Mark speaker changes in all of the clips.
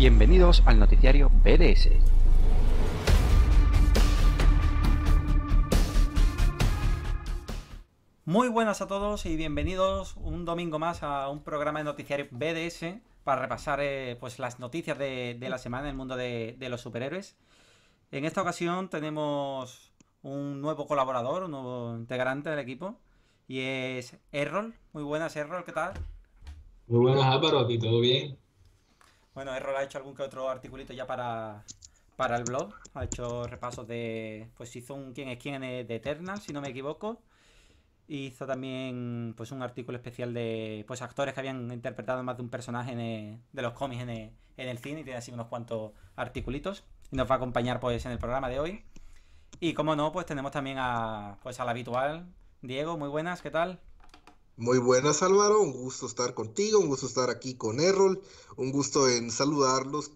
Speaker 1: Bienvenidos al noticiario BDS. Muy buenas a todos y bienvenidos un domingo más a un programa de noticiario BDS para repasar eh, pues las noticias de, la semana en el mundo de, los superhéroes. En esta ocasión tenemos un nuevo colaborador, un nuevo integrante del equipo y es Errol. Muy buenas Errol, ¿qué tal?
Speaker 2: Muy buenas Álvaro, ¿a todo bien?
Speaker 1: Bueno, Error ha hecho algún que otro articulito ya para, para el blog. Ha hecho repasos de. Pues hizo un quién es quién de Eterna, si no me equivoco. Hizo también pues un artículo especial de pues actores que habían interpretado más de un personaje de los cómics en el, cine. Y tiene así unos cuantos articulitos. Y nos va a acompañar pues en el programa de hoy. Y como no, pues tenemos también a pues al habitual. Diego, muy buenas, ¿qué tal?
Speaker 3: Muy buenas Álvaro, un gusto estar contigo, un gusto estar aquí con Errol, un gusto en saludarlos,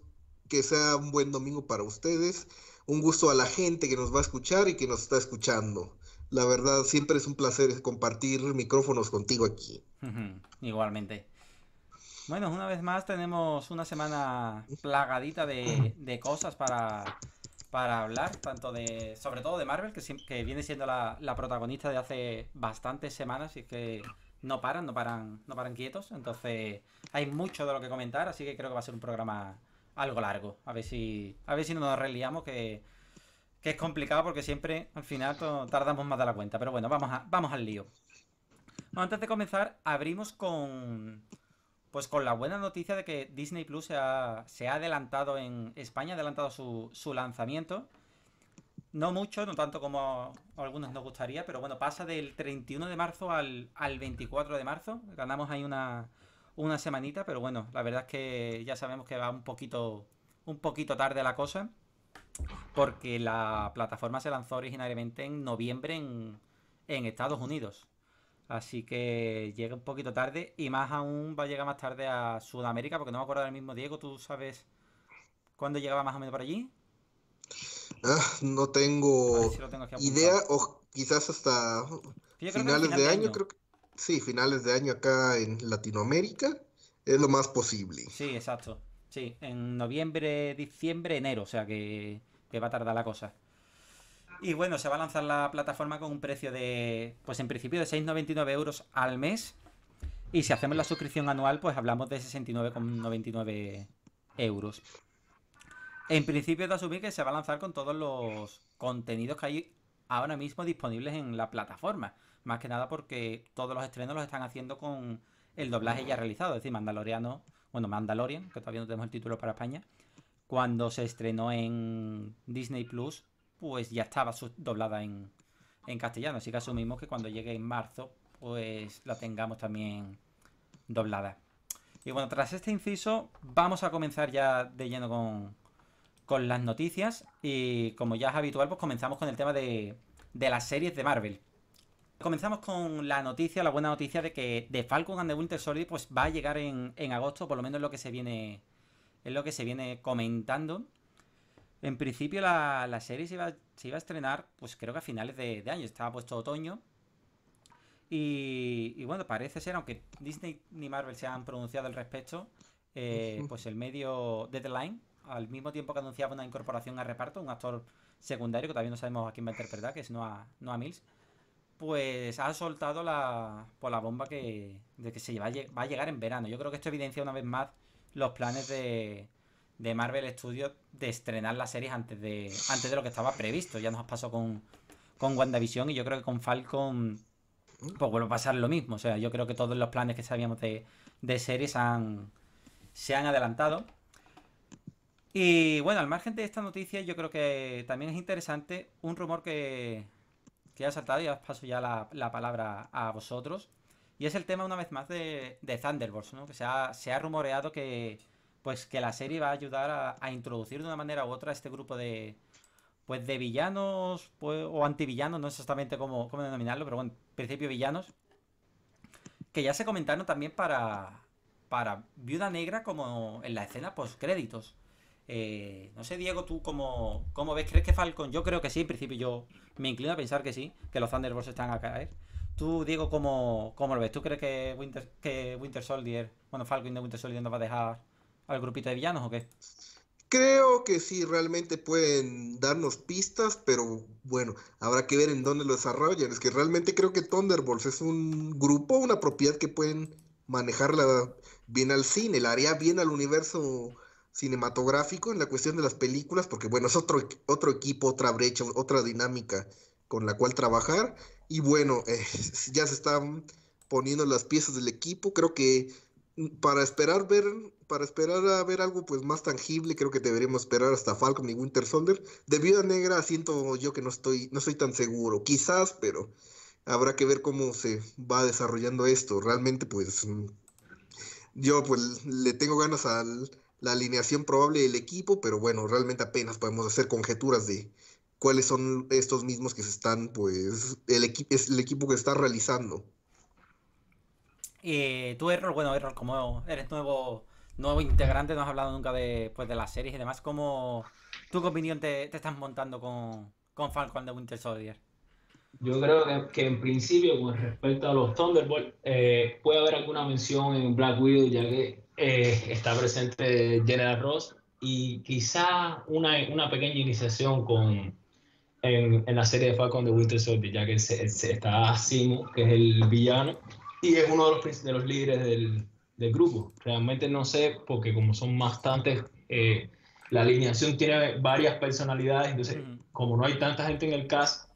Speaker 3: que sea un buen domingo para ustedes, un gusto a la gente que nos va a escuchar y que nos está escuchando. La verdad, siempre es un placer compartir micrófonos contigo aquí.
Speaker 1: Igualmente. Bueno, una vez más tenemos una semana plagadita de, cosas para, para hablar, tanto de, sobre todo de Marvel, que, que viene siendo la, la protagonista de hace bastantes semanas y que no paran, no paran, no paran quietos. Entonces, hay mucho de lo que comentar, así que creo que va a ser un programa algo largo. A ver si, a ver si no nos reliamos, que, que es complicado porque siempre al final tardamos más de la cuenta. Pero bueno, vamos, a, vamos al lío. antes de comenzar, abrimos con. Pues con la buena noticia de que Disney Plus se ha, se ha adelantado en España, ha adelantado su, su lanzamiento. No mucho, no tanto como algunos nos gustaría, pero bueno, pasa del 31 de marzo al, 24 de marzo. Ganamos ahí una, una semanita, pero bueno, la verdad es que ya sabemos que va un poquito, un poquito tarde la cosa, porque la plataforma se lanzó originariamente en noviembre en, en Estados Unidos. Así que llega un poquito tarde y más aún va a llegar más tarde a Sudamérica, porque no me acuerdo del mismo Diego, ¿tú sabes cuándo llegaba más o menos por allí?
Speaker 3: Ah, no tengo, ah, idea, o quizás hasta
Speaker 1: finales de año, creo
Speaker 3: que sí, finales de año acá en Latinoamérica es lo más posible.
Speaker 1: Sí, exacto. Sí, en noviembre, diciembre, enero, o sea que, que va a tardar la cosa. Y bueno, se va a lanzar la plataforma con un precio de, pues en principio de 6,99 euros al mes. Y si hacemos la suscripción anual, pues hablamos de 69,99 euros. En principio de asumir que se va a lanzar con todos los contenidos que hay ahora mismo disponibles en la plataforma. Más que nada porque todos los estrenos los están haciendo con el doblaje ya realizado. Es decir, Mandaloriano, bueno, Mandalorian, que todavía no tenemos el título para España. Cuando se estrenó en Disney Plus, pues ya estaba doblada en, en castellano. Así que asumimos que cuando llegue en marzo, pues la tengamos también doblada. Y bueno, tras este inciso, vamos a comenzar ya de lleno con, con las noticias y como ya es habitual, pues comenzamos con el tema de, de las series de Marvel. Comenzamos con la noticia, la buena noticia de que The Falcon and the Winter Soldier pues va a llegar en, en agosto, por lo menos es lo que se viene, es lo que se viene comentando. En principio la, serie se iba, a estrenar, pues creo que a finales de, año, estaba puesto otoño. Y, bueno, parece ser, aunque Disney ni Marvel se han pronunciado al respecto, eh, pues el medio Deadline al mismo tiempo que anunciaba una incorporación a reparto, un actor secundario, que todavía no sabemos a quién va a interpretar, que es Noah, a Mills, pues ha soltado la, pues la bomba que, de que se va a, llegar en verano. Yo creo que esto evidencia una vez más los planes de, Marvel Studios de estrenar las series antes de, antes de lo que estaba previsto. Ya nos pasó con, con WandaVision y yo creo que con Falcon pues vuelve a pasar lo mismo. O sea, yo creo que todos los planes que sabíamos de, series se han adelantado. Y bueno, al margen de esta noticia, yo creo que también es interesante un rumor que, que ha saltado y os paso ya la, palabra a vosotros. Y es el tema, una vez más, de, de Thunderbolts, ¿no? Que se ha, se ha, rumoreado que, pues, que la serie va a ayudar a, introducir de una manera u otra este grupo de, pues, de villanos pues, o antivillanos, no sé exactamente cómo, cómo denominarlo, pero bueno, en principio villanos, que ya se comentaron también para, para Viuda Negra como en la escena post-créditos. Eh, no sé, Diego, tú cómo, cómo, ves, ¿crees que Falcon? Yo creo que sí, en principio yo me inclino a pensar que sí, que los Thunderbolts están a caer. Tú, Diego, ¿cómo, cómo lo ves? ¿Tú crees que Winter, que Winter Soldier, bueno, Falcon de Winter Soldier nos va a dejar al grupito de villanos o qué?
Speaker 3: Creo que sí, realmente pueden darnos pistas, pero bueno, habrá que ver en dónde lo desarrollan. Es que realmente creo que Thunderbolts es un grupo, una propiedad que pueden manejarla bien al cine, la haría bien al universo cinematográfico en la cuestión de las películas, porque bueno, es otro, otro equipo, otra brecha, otra dinámica con la cual trabajar. Y bueno, eh, ya se están poniendo las piezas del equipo. Creo que mm, para esperar ver, para esperar a ver algo pues más tangible, creo que deberíamos esperar hasta Falcon y Winter Soldier. De Vida Negra siento yo que no estoy, no estoy tan seguro. Quizás, pero habrá que ver cómo se va desarrollando esto. Realmente, pues mm, yo pues le tengo ganas al la alineación probable del equipo, pero bueno, realmente apenas podemos hacer conjeturas de cuáles son estos mismos que se están, pues, el, es el equipo que está realizando.
Speaker 1: Y eh, tú, Errol, bueno, Errol como eres nuevo nuevo integrante, no has hablado nunca de, pues, de las series y demás, ¿cómo, tu opinión te, estás montando con, con Falcon de Winter Soldier?
Speaker 2: Yo creo que, en principio, con respecto a los Thunderbolts, eh, puede haber alguna mención en Black Widow, ya que eh, está presente General Ross y quizá una, una pequeña iniciación con, en, en, la serie de Falcon de Winter Soldier, ya que se, está Simo, que es el villano, y es uno de los, de los líderes del, del grupo. Realmente no sé, porque como son bastantes, eh, la alineación tiene varias personalidades, entonces como no hay tanta gente en el cast,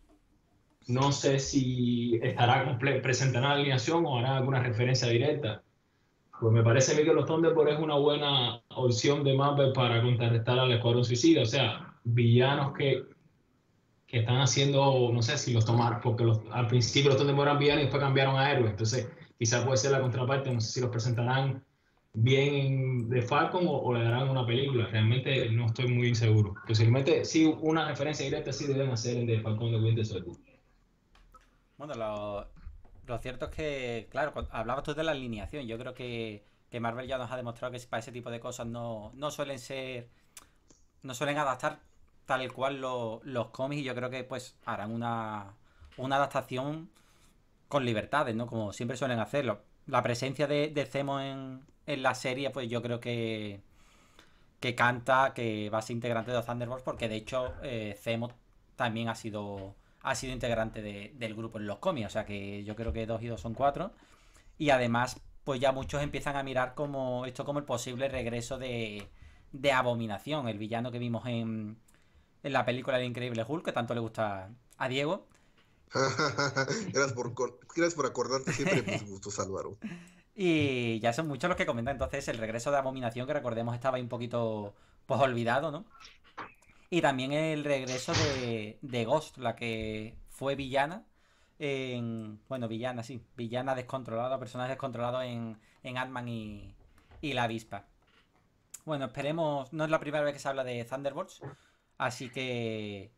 Speaker 2: no sé si estará presentará la alineación o hará alguna referencia directa. Pues me parece a mí que los Thunderbolts es una buena opción de Marvel para contrarrestar al Escuadrón Suicida. O sea, villanos que, están haciendo, no sé si los tomar, porque los, al principio los Thunderbolts eran villanos y después cambiaron a héroes. Entonces, quizás puede ser la contraparte, no sé si los presentarán bien de Falcon o, le darán una película. Realmente no estoy muy seguro. Posiblemente sí, una referencia directa sí deben hacer en Falcon de Winter Soldier.
Speaker 1: Bueno, la, lo cierto es que, claro, hablabas tú de la alineación. Yo creo que, que Marvel ya nos ha demostrado que para ese tipo de cosas no, no suelen ser. No suelen adaptar tal cual los cómics. Y yo creo que pues harán una, una adaptación con libertades, ¿no? Como siempre suelen hacerlo. La presencia de, de Zemo en, la serie, pues yo creo que. Que canta, que va a ser integrante de los Thunderbolts, porque de hecho eh, Zemo también ha sido ha sido integrante del grupo en los cómics. O sea que yo creo que dos y dos son cuatro. Y además, pues ya muchos empiezan a mirar como esto como el posible regreso de, Abominación, el villano que vimos en, en la película de Increíble Hulk, que tanto le gusta a Diego.
Speaker 3: Eras por, acordarte siempre de mis gustos, Álvaro.
Speaker 1: Y ya son muchos los que comentan entonces el regreso de Abominación, que recordemos estaba un poquito pues olvidado, ¿no? Y también el regreso de, Ghost, la que fue villana. En, bueno, villana, sí. Villana descontrolada, personaje descontrolado en, en Ant-Man y, la avispa. Bueno, esperemos. No es la primera vez que se habla de Thunderbolts. Así que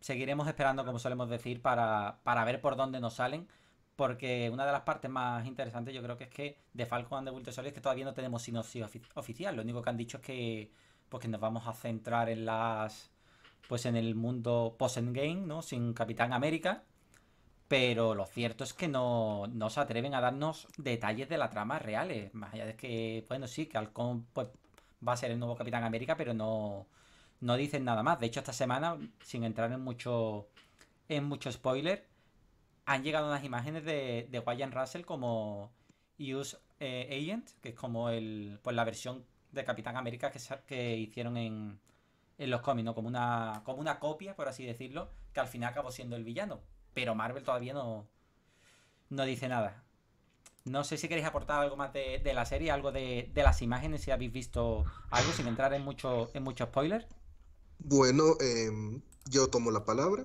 Speaker 1: seguiremos esperando, como solemos decir, para, para ver por dónde nos salen. Porque una de las partes más interesantes yo creo que es que de Falcon and the Winter Soldier es que todavía no tenemos sinopsis oficial. Lo único que han dicho es que porque nos vamos a centrar en las pues en el mundo post-endgame, ¿no? Sin Capitán América. Pero lo cierto es que no, no, se atreven a darnos detalles de la trama reales. Más allá de que, bueno, sí, que Halcón pues, va a ser el nuevo Capitán América, pero no, no dicen nada más. De hecho, esta semana, sin entrar en mucho, en mucho spoiler, han llegado unas imágenes de, de Ryan Russell como Use eh, Agent, que es como el, pues, la versión de Capitán América que, hicieron en, en los cómics, ¿no? Como una, como una copia, por así decirlo, que al final acabó siendo el villano. Pero Marvel todavía no, no dice nada. No sé si queréis aportar algo más de, la serie, algo de, las imágenes, si habéis visto algo, sin entrar en mucho, en mucho spoiler.
Speaker 3: Bueno, em, yo tomo la palabra.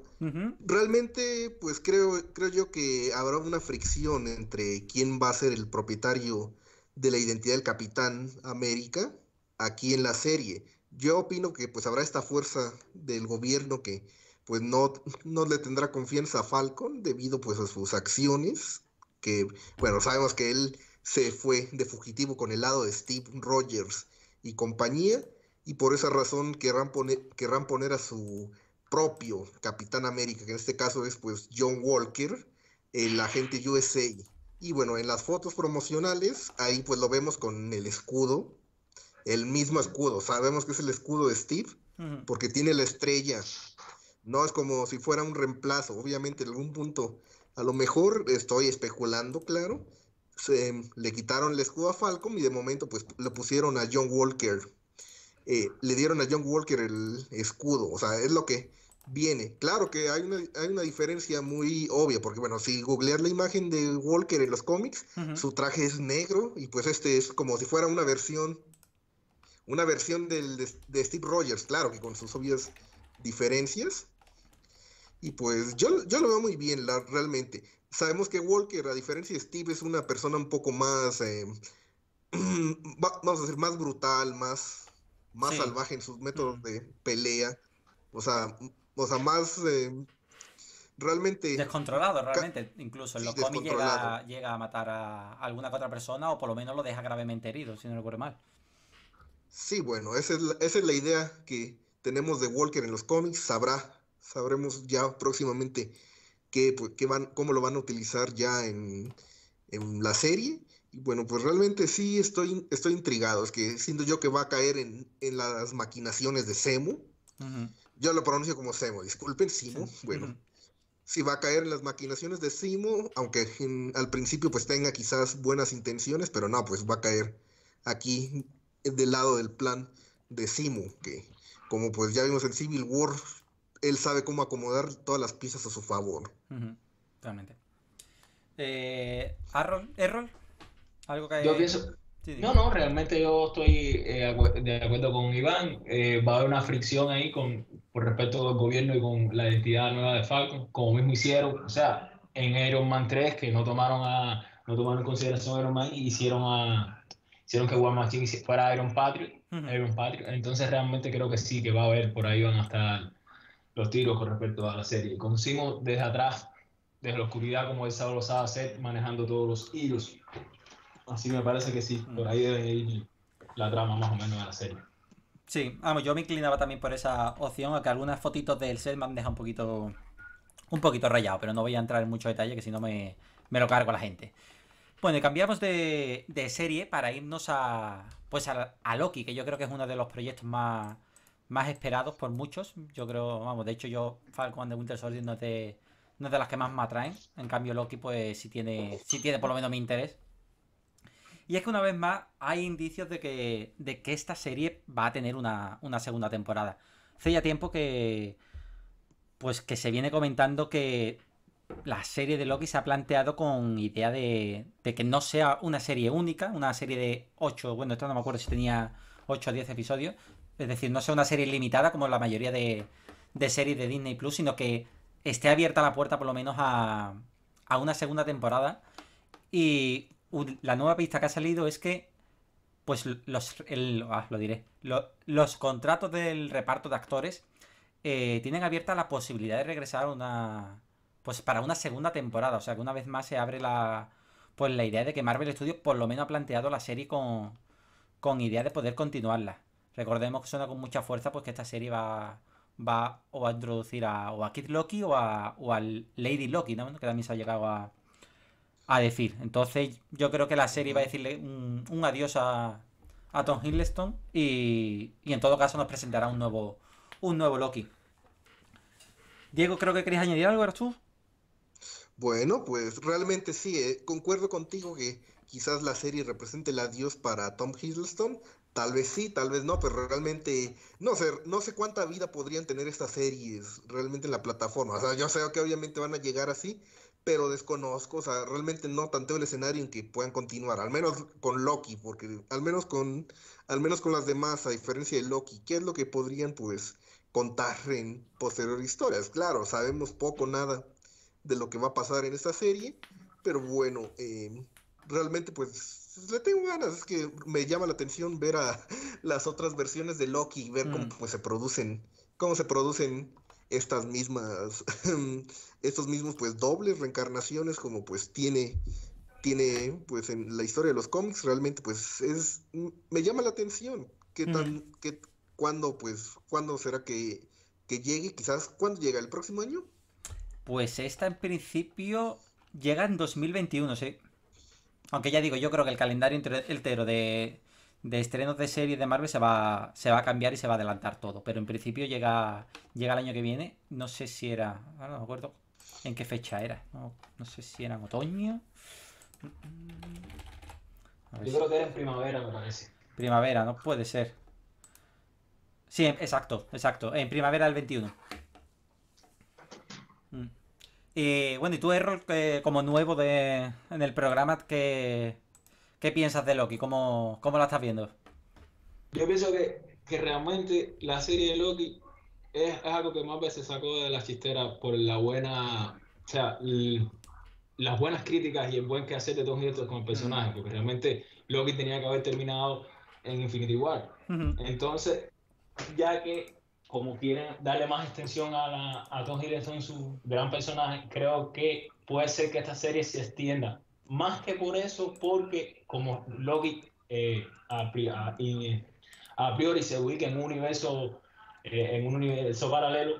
Speaker 3: Realmente, pues creo, creo yo que habrá una fricción entre quién va a ser el propietario de la identidad del Capitán América aquí en la serie. Yo opino que pues habrá esta fuerza del gobierno que pues no, no le tendrá confianza a Falcon debido pues a sus acciones, que bueno, sabemos que él se fue de fugitivo con el lado de Steve Rogers y compañía, y por esa razón querrán poner, querrán poner a su propio Capitán América, que en este caso es pues John Walker, el agente USA. Y bueno, en las fotos promocionales, ahí pues lo vemos con el escudo, el mismo escudo. Sabemos que es el escudo de Steve, porque tiene la estrella. No es como si fuera un reemplazo, obviamente en algún punto. A lo mejor estoy especulando, claro. Se, le quitaron el escudo a Falcom y de momento pues le pusieron a John Walker. Eh, le dieron a John Walker el escudo. O sea, es lo que viene. Claro que hay una, hay una diferencia muy obvia, porque bueno, si googlear la imagen de Walker en los cómics, su traje es negro y pues este es como si fuera una versión, una versión del, de, Steve Rogers, claro que con sus obvias diferencias. Y pues yo, yo lo veo muy bien, la, realmente. Sabemos que Walker, a diferencia de Steve, es una persona un poco más, eh, vamos a decir, más brutal, más, más salvaje en sus métodos de pelea. O sea, o sea, más eh, realmente... Descontrolado,
Speaker 1: realmente. Incluso en los cómics llega, a matar a alguna otra persona o por lo menos lo deja gravemente herido, si no recuerdo
Speaker 3: mal. Sí, bueno, esa es, la, idea que tenemos de Walker en los cómics. Sabrá, sabremos ya próximamente qué, pues, qué van, cómo lo van a utilizar ya en, en la serie. Y bueno, pues realmente sí estoy, estoy intrigado. Es que siento yo que va a caer en, las maquinaciones de Semu. ajá yo lo pronuncio como Simo, disculpen, Simo. Bueno, si va a caer en las maquinaciones de Simo, aunque al principio pues tenga quizás buenas intenciones, pero no, pues va a caer aquí del lado del plan de Simo, que como pues ya vimos en Civil War, él sabe cómo acomodar todas las piezas a su favor. Realmente. -huh. Totalmente.
Speaker 1: Eh, Arrol, algo que... Yo
Speaker 2: no, no, realmente yo estoy eh, de acuerdo con Iván. Eh, va a haber una fricción ahí con, por respecto al gobierno y con la identidad nueva de Falcon, como mismo hicieron, o sea, en Iron Man 3, que no tomaron, a, no tomaron en consideración Iron Man y hicieron, a, hicieron que War Machine fuera Iron Patriot, Iron Patriot. Entonces realmente creo que sí, que va a haber, por ahí van a estar los tiros con respecto a la serie. Con desde atrás, desde la oscuridad, como él sabe, lo sabe hacer, manejando todos los hilos Así me parece que sí, por ahí debe
Speaker 3: la trama más o menos de la
Speaker 2: serie.
Speaker 1: Sí, vamos, yo me inclinaba también por esa opción, aunque algunas fotitos del set me han dejado un poquito, un poquito rayado, pero no voy a entrar en mucho detalle que si no me, lo cargo la gente. Bueno, cambiamos de, serie para irnos a, pues a, Loki, que yo creo que es uno de los proyectos más, más esperados por muchos. Yo creo, vamos, de hecho yo Falcon de Winter Soldier no es de, las que más me atraen. En cambio Loki pues sí tiene, sí tiene por lo menos mi interés. Y es que una vez más hay indicios de que, de que esta serie va a tener una, segunda temporada. Hace ya tiempo que. Pues que se viene comentando que la serie de Loki se ha planteado con idea de, que no sea una serie única, una serie de 8, bueno, esto no me acuerdo si tenía 8 o 10 episodios, es decir, no sea una serie limitada como la mayoría de, series de Disney Plus, sino que esté abierta la puerta por lo menos a, a una segunda temporada. Y la nueva pista que ha salido es que, pues los, ah, lo diré, los contratos del reparto de actores eh, tienen abierta la posibilidad de regresar una, pues para una segunda temporada. O sea que una vez más se abre la, pues la idea de que Marvel Studios por lo menos ha planteado la serie con, con idea de poder continuarla. Recordemos que suena con mucha fuerza pues que esta serie va, va o a introducir a, o a Kid Loki o a, o Lady Loki, ¿no? que también se ha llegado a, a decir. Entonces yo creo que la serie va a decirle un, adiós a, Tom Hiddleston y, en todo caso nos presentará un nuevo, un nuevo Loki.
Speaker 3: Diego, creo que querías añadir algo, tú? Bueno, pues realmente sí, eh, concuerdo contigo que quizás la serie represente el adiós para Tom Hiddleston, Tal vez sí, tal vez no, pero realmente no sé, no sé cuánta vida podrían tener estas series realmente en la plataforma. O sea, yo sé que obviamente van a llegar así, pero desconozco, o sea, realmente no tanteo el escenario en que puedan continuar, al menos con Loki, porque al menos con, al menos con las demás, a diferencia de Loki, ¿qué es lo que podrían pues contar en posteriores historias? Claro, sabemos poco, nada de lo que va a pasar en esta serie, pero bueno, em, realmente pues le tengo ganas, es que me llama la atención ver a las otras versiones de Loki, y ver cómo mm. pues, se producen, cómo se producen estas mismas em, estos mismos pues dobles reencarnaciones como pues tiene tiene pues en la historia de los cómics realmente pues es me llama la atención qué tan qué, cuándo pues cuándo será que, que llegue quizás cuándo llega el próximo año
Speaker 1: pues esta en principio llega en 2021 sí aunque ya digo yo creo que el calendario entero de de estrenos de serie de Marvel se va, se va a cambiar y se va a adelantar todo. Pero en principio llega, llega el año que viene. No sé si era. no me acuerdo en qué fecha era. No, sé si era en
Speaker 2: otoño. Mm, mm. Yo creo que era en primavera, me parece.
Speaker 1: Primavera, no puede ser. Sí, em, exacto, exacto. En primavera del 21. Mm. Y bueno, y tú, Errol, como nuevo de, en el programa, ¿qué, piensas de Loki? ¿Cómo, cómo la estás viendo?
Speaker 2: Yo pienso que, que realmente la serie de Loki es, algo que más veces sacó de la chistera por la buena, o sea, las buenas críticas y el buen quehacer de Tom Hiddleston como personaje, porque realmente Loki tenía que haber terminado en Infinity War. Entonces, ya que como quieren darle más extensión a, la, a Tom Hiddleston su gran personaje, creo que puede ser que esta serie se extienda. Más que por eso, porque como Loki eh, a, a, priori se ubica en un universo eh, en un universo paralelo,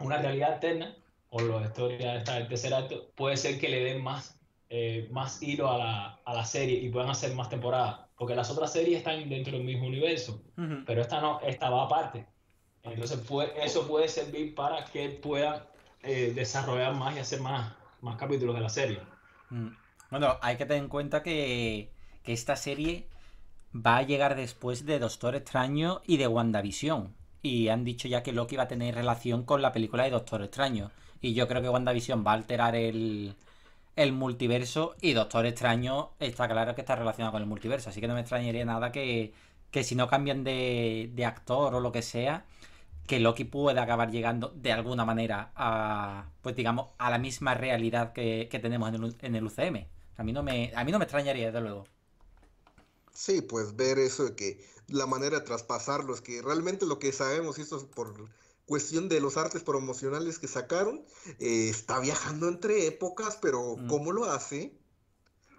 Speaker 2: una realidad alterna, o la historia de del tercer acto, puede ser que le den más, eh, más hilo a la, serie y puedan hacer más temporadas. Porque las otras series están dentro del mismo universo, pero esta no, esta va aparte. Entonces eso puede servir para que puedan eh, desarrollar más y hacer más, más capítulos de la serie. Bueno, hay que tener en cuenta que, que esta serie va a
Speaker 1: llegar después de Doctor Extraño y de WandaVision y han dicho ya que Loki va a tener relación con la película de Doctor Extraño. Y yo creo que WandaVision va a alterar el, el multiverso y Doctor Extraño está claro que está relacionado con el multiverso. Así que no me extrañaría nada que, que si no cambian de, actor o lo que sea, que Loki pueda acabar llegando de alguna manera a, pues digamos, a la misma realidad que, tenemos en el, en el, UCM. A mí, no me, a mí no me extrañaría, desde luego.
Speaker 3: Sí, pues ver eso de que la manera de traspasarlo, es que realmente lo que sabemos, y esto es por cuestión de los artes promocionales que sacaron, eh, está viajando entre épocas, pero ¿cómo lo hace?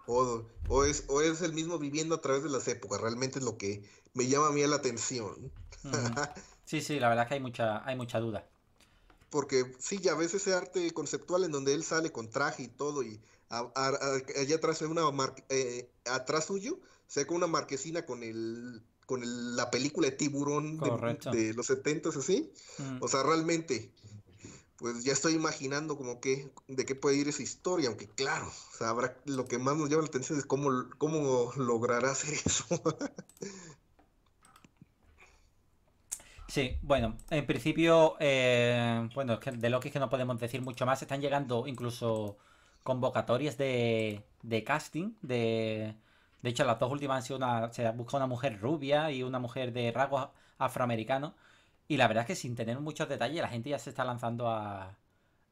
Speaker 3: O, o, es, o el mismo viviendo a través de las épocas, realmente es lo que me llama a mí la atención.
Speaker 1: sí, sí, la verdad que hay mucha, hay mucha duda.
Speaker 3: Porque sí, ya ves ese arte conceptual en donde él sale con traje y todo, y allá atrás, una mar, eh, atrás suyo, se sea, con una marquesina con el con la película de Tiburón de, los 70 así. Mm. O sea, realmente, pues ya estoy imaginando como que de qué puede ir esa historia, aunque claro, habrá, lo que más nos llama la atención es cómo, cómo logrará hacer eso.
Speaker 1: Sí, bueno, en principio, eh, bueno, es que de Loki es que no podemos decir mucho más. Están llegando incluso convocatorias de, de casting, de, de hecho, las dos últimas han sido una. Se ha buscado una mujer rubia y una mujer de rasgos afroamericanos. Y la verdad es que sin tener muchos detalles, la gente ya se está lanzando a,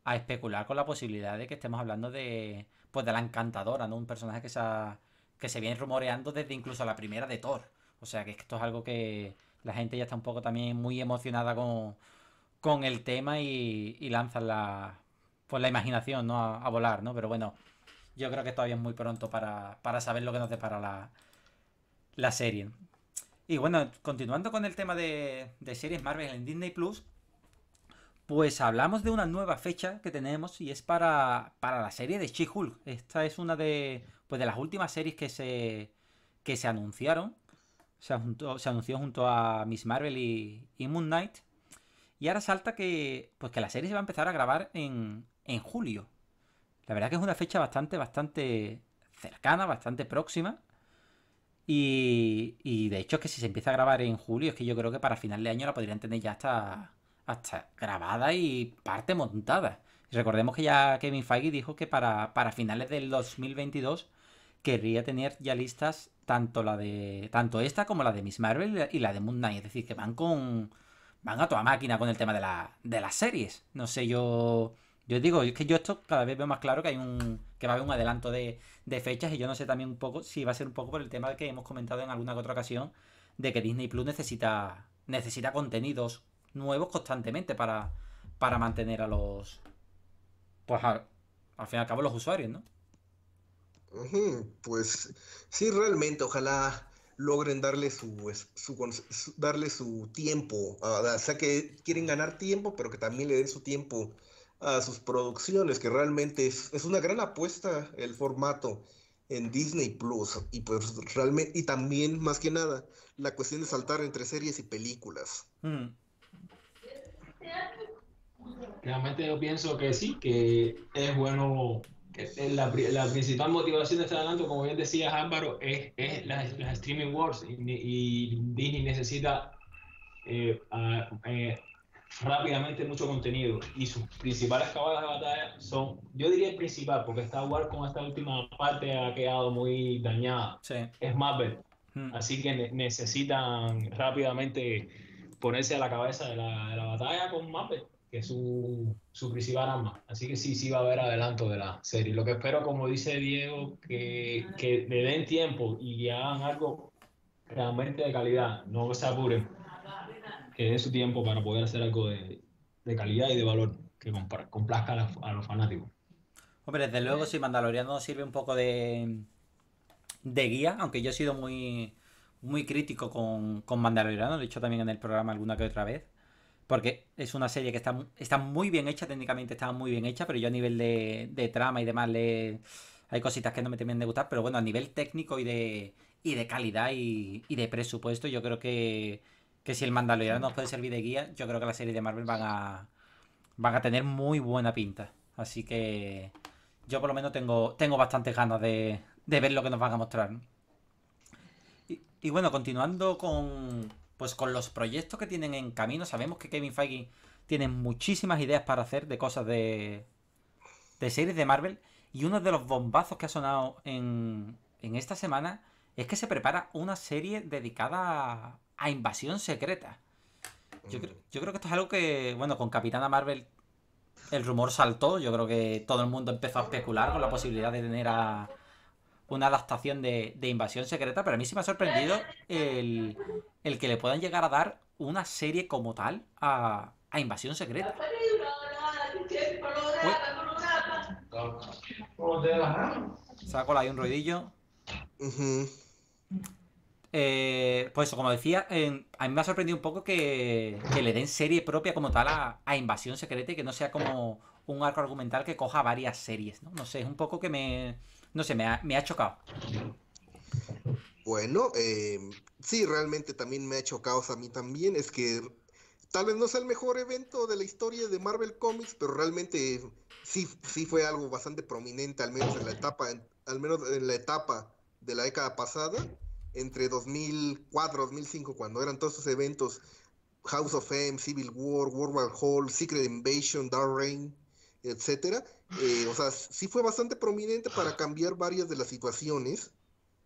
Speaker 1: especular con la posibilidad de que estemos hablando de. Pues de la encantadora, ¿no? Un personaje que se, que se viene rumoreando desde incluso la primera de Thor. O sea que esto es algo que la gente ya está un poco también muy emocionada con, el tema y, lanza la, pues la imaginación, ¿no? a volar, ¿no? Pero bueno, yo creo que todavía es muy pronto para, saber lo que nos depara la, la serie. Y bueno, continuando con el tema de, series Marvel en Disney Plus, pues hablamos de una nueva fecha que tenemos y es para, para la serie de She-Hulk. Esta es una de, pues de las últimas series que se, que se anunciaron. Se, anunció junto a Miss Marvel y, y, Moon Knight. Y ahora salta que, pues que la serie se va a empezar a grabar en, en julio. La verdad que es una fecha bastante, bastante cercana, bastante próxima. Y, de hecho es que si se empieza a grabar en julio, es que yo creo que para final de año la podrían tener ya hasta, hasta grabada y parte montada. recordemos que ya Kevin Feige dijo que para, finales del 2022 querría tener ya listas tanto la de tanto esta como la de Miss Marvel y la de Moon Knight. Es decir, que van con van a toda máquina con el tema de, la, de las series. No sé yo yo digo, es que yo esto cada vez veo más claro que hay un que va a haber un adelanto de, fechas y yo no sé también un poco si va a ser un poco por el tema que hemos comentado en alguna que otra ocasión de que Disney Plus necesita necesita contenidos nuevos constantemente para, para mantener a los pues al fin y al cabo los usuarios, ¿no?
Speaker 3: Pues sí, realmente, ojalá logren darle su darle su tiempo, ah, o sea que quieren ganar tiempo, pero que también le den su tiempo a sus producciones, que realmente es, es una gran apuesta el formato en Disney Plus y pues realmente y también más que nada la cuestión de saltar entre series y películas. Mm.
Speaker 2: Realmente yo pienso que sí, que es bueno, que la, principal motivación de estar como bien decía Ámbaro es, es las, las streaming wars y, Disney necesita eh, eh, rápidamente mucho contenido y sus principales caballos de batalla son, yo diría el principal, porque Star Wars con esta última parte ha quedado muy dañada, es Marvel. Hmm. Así que necesitan rápidamente ponerse a la cabeza de la, batalla con Marvel, que es su, principal arma. Así que sí, sí va a haber adelanto de la serie. Lo que espero, como dice Diego, que, que le den tiempo y hagan algo realmente de calidad, no se apuren de su tiempo para poder hacer algo de, calidad y de valor que complazca a, los fanáticos. Hombre, desde luego, si sí, Mandaloriano
Speaker 1: sirve un poco de, de guía, aunque yo he sido muy, muy crítico con, con Mandaloriano, lo he dicho también en el programa alguna que otra vez, porque es una serie que está, está muy bien hecha, técnicamente está muy bien hecha, pero yo a nivel de, trama y demás le, hay cositas que no me terminan de gustar, pero bueno, a nivel técnico y de, de calidad y de presupuesto, yo creo que que si el Mandaloriano nos puede servir de guía, yo creo que las series de Marvel van a, van a tener muy buena pinta. Así que yo por lo menos tengo, tengo bastantes ganas de, ver lo que nos van a mostrar. Y, bueno, continuando con, pues con los proyectos que tienen en camino, sabemos que Kevin Feige tiene muchísimas ideas para hacer de cosas de, de series de Marvel. Y uno de los bombazos que ha sonado en, en esta semana es que se prepara una serie dedicada a a Invasión Secreta. Mm. Yo, creo, que esto es algo que, bueno, con Capitana Marvel el rumor saltó. Yo creo que todo el mundo empezó a especular con la posibilidad de tener una adaptación de, Invasión Secreta, pero a mí sí me ha sorprendido el, que le puedan llegar a dar una serie como tal a, Invasión Secreta. Saco Saco ahí un ruidillo. Eh, pues como decía, a mí me ha sorprendido un poco que, le den serie propia como tal a, Invasión Secreta y que no sea como un arco argumental que coja varias series, ¿no? No sé, es un poco que me... No sé, me ha, me ha chocado.
Speaker 3: Bueno, eh, sí, realmente también me ha chocado a mí también. Es que tal vez no sea el mejor evento de la historia de Marvel Comics, pero realmente sí, sí fue algo bastante prominente, al menos en la etapa, al menos en la etapa de la década pasada entre 2004, 2005, cuando eran todos esos eventos, House of M, Civil War, World War Hall, Secret Invasion, Dark Reign, etcétera. Eh, o sea, sí fue bastante prominente para cambiar varias de las situaciones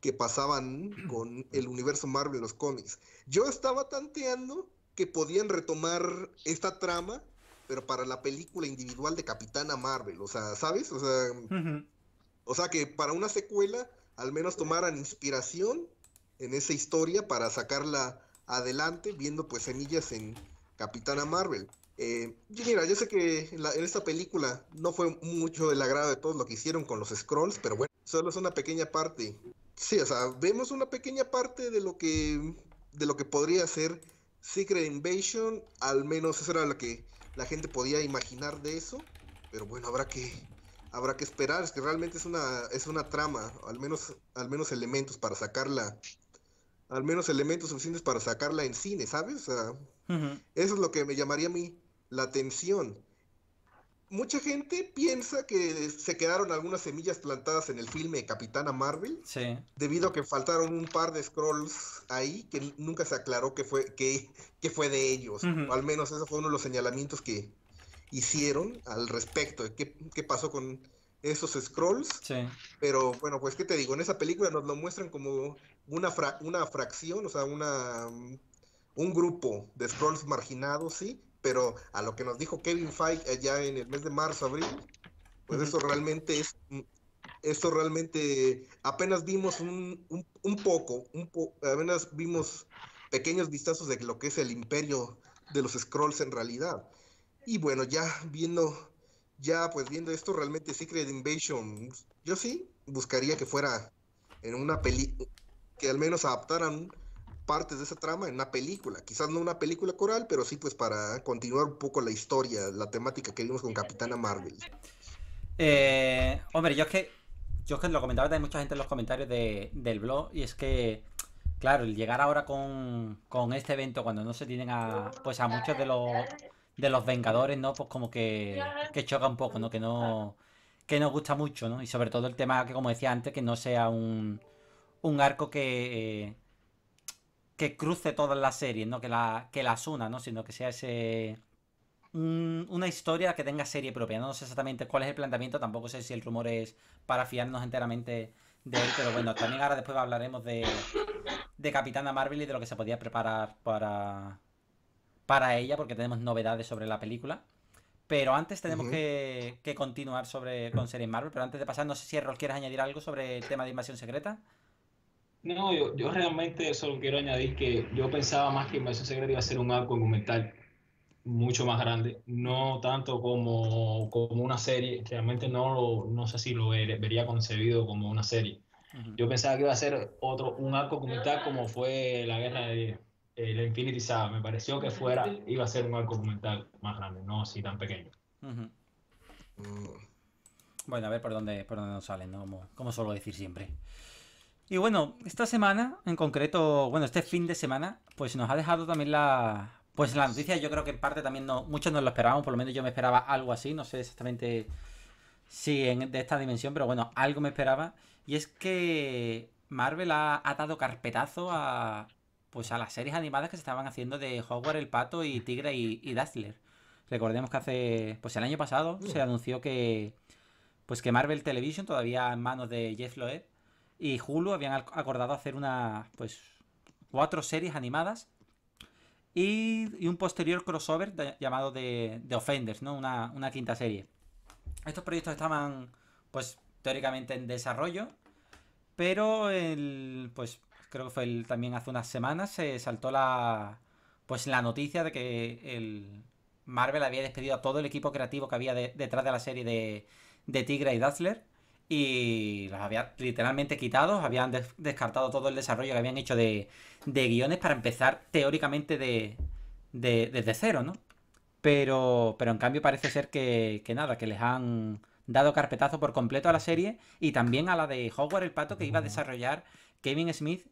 Speaker 3: que pasaban con el universo Marvel, en los cómics. Yo estaba tanteando que podían retomar esta trama, pero para la película individual de Capitana Marvel, o sea, ¿sabes? O sea, o sea que para una secuela al menos tomaran inspiración en esa historia para sacarla adelante, viendo pues semillas en Capitana Marvel. Eh, mira, yo sé que en, esta película no fue mucho del agrado de todos lo que hicieron con los Scrolls, pero bueno, solo es una pequeña parte. Sí, o sea, vemos una pequeña parte de lo que, de lo que podría ser Secret Invasion, al menos eso era lo que la gente podía imaginar de eso, pero bueno, habrá que, habrá que esperar, es que realmente es una, es una trama, al menos, al menos elementos para sacarla al menos elementos suficientes para sacarla en cine, ¿sabes? Eso es lo que me llamaría a mí la atención. Mucha gente piensa que se quedaron algunas semillas plantadas en el filme Capitana Marvel, debido a que faltaron un par de scrolls ahí que nunca se aclaró qué fue, fue de ellos. al menos ese fue uno de los señalamientos que hicieron al respecto qué, qué pasó con esos scrolls. Sí. Pero bueno, pues qué te digo, en esa película nos lo muestran como una, una fracción, o sea, una, un grupo de scrolls marginados, sí, pero a lo que nos dijo Kevin Feige eh, allá en el mes de marzo, abril, pues eso realmente es, eso realmente apenas vimos un, un, un poco, apenas vimos pequeños vistazos de lo que es el imperio de los scrolls en realidad. Y bueno, ya viendo ya pues viendo esto, realmente Secret Invasion, yo sí buscaría que fuera en una peli que al menos adaptaran partes de esa trama en una película, quizás no una película coral, pero sí pues para continuar un poco la historia, la temática que vimos con Capitana Marvel.
Speaker 1: Eh, hombre, yo es que yo es que lo comentaba también mucha gente en los comentarios del blog y es que claro, el llegar ahora con, con este evento cuando no se tienen a pues a muchos de los de los Vengadores, ¿no? Pues como que, que choca un poco, ¿no? Que no que nos gusta mucho, ¿no? Y sobre todo el tema que, como decía antes, que no sea un, un arco que, eh, que cruce todas las series, ¿no? Que, la, que las una, ¿no? Sino que sea ese una historia que tenga serie propia. ¿no? sé exactamente cuál es el planteamiento, tampoco sé si el rumor es para fiarnos enteramente de él, pero bueno, también ahora después hablaremos de, de Capitana Marvel y de lo que se podía preparar para, para ella, porque tenemos novedades sobre la película. Pero antes tenemos que, continuar sobre, con series Marvel. Pero antes de pasar, no sé si Errol quieres añadir algo sobre el tema de Invasión Secreta.
Speaker 2: No, yo, realmente solo quiero añadir que yo pensaba más que Invasión Secreta iba a ser un arco documental mucho más grande, no tanto como, como una serie, realmente no, no sé si lo vería concebido como una serie. Yo pensaba que iba a ser otro, un arco documental como fue la guerra de el eh, Infinity Saga. Me pareció que fuera, iba a ser un arco documental más grande, no así tan pequeño. Bueno, a ver por dónde, por dónde nos salen, ¿no?
Speaker 1: Como, suelo decir siempre. Y bueno, esta semana, en concreto, bueno, este fin de semana, pues nos ha dejado también la. Pues la noticia, yo creo que en parte también no, muchos nos lo esperábamos, por lo menos yo me esperaba algo así, no sé exactamente si de esta dimensión, pero bueno, algo me esperaba. Y es que Marvel ha, ha dado carpetazo a, pues a las series animadas que se estaban haciendo de Hogwarts, el Pato y Tigre y, Dazzler. Recordemos que hace, pues el año pasado mm. se anunció que, pues que Marvel Television, todavía en manos de Jeff Loeb, y Hulu habían acordado hacer una, pues, cuatro series animadas y, un posterior crossover llamado de, Offenders, ¿no? Una, una quinta serie. Estos proyectos estaban, pues, teóricamente en desarrollo, pero el, pues creo que fue también hace unas semanas, se saltó la, pues la noticia de que el Marvel había despedido a todo el equipo creativo que había detrás de la serie de, de Tigra y Dazzler y los había literalmente quitado, habían descartado todo el desarrollo que habían hecho de, guiones para empezar teóricamente de, de, desde cero, ¿no? Pero, pero en cambio parece ser que, que, nada, que les han dado carpetazo por completo a la serie y también a la de Hogwarts el Pato que iba a desarrollar Kevin Smith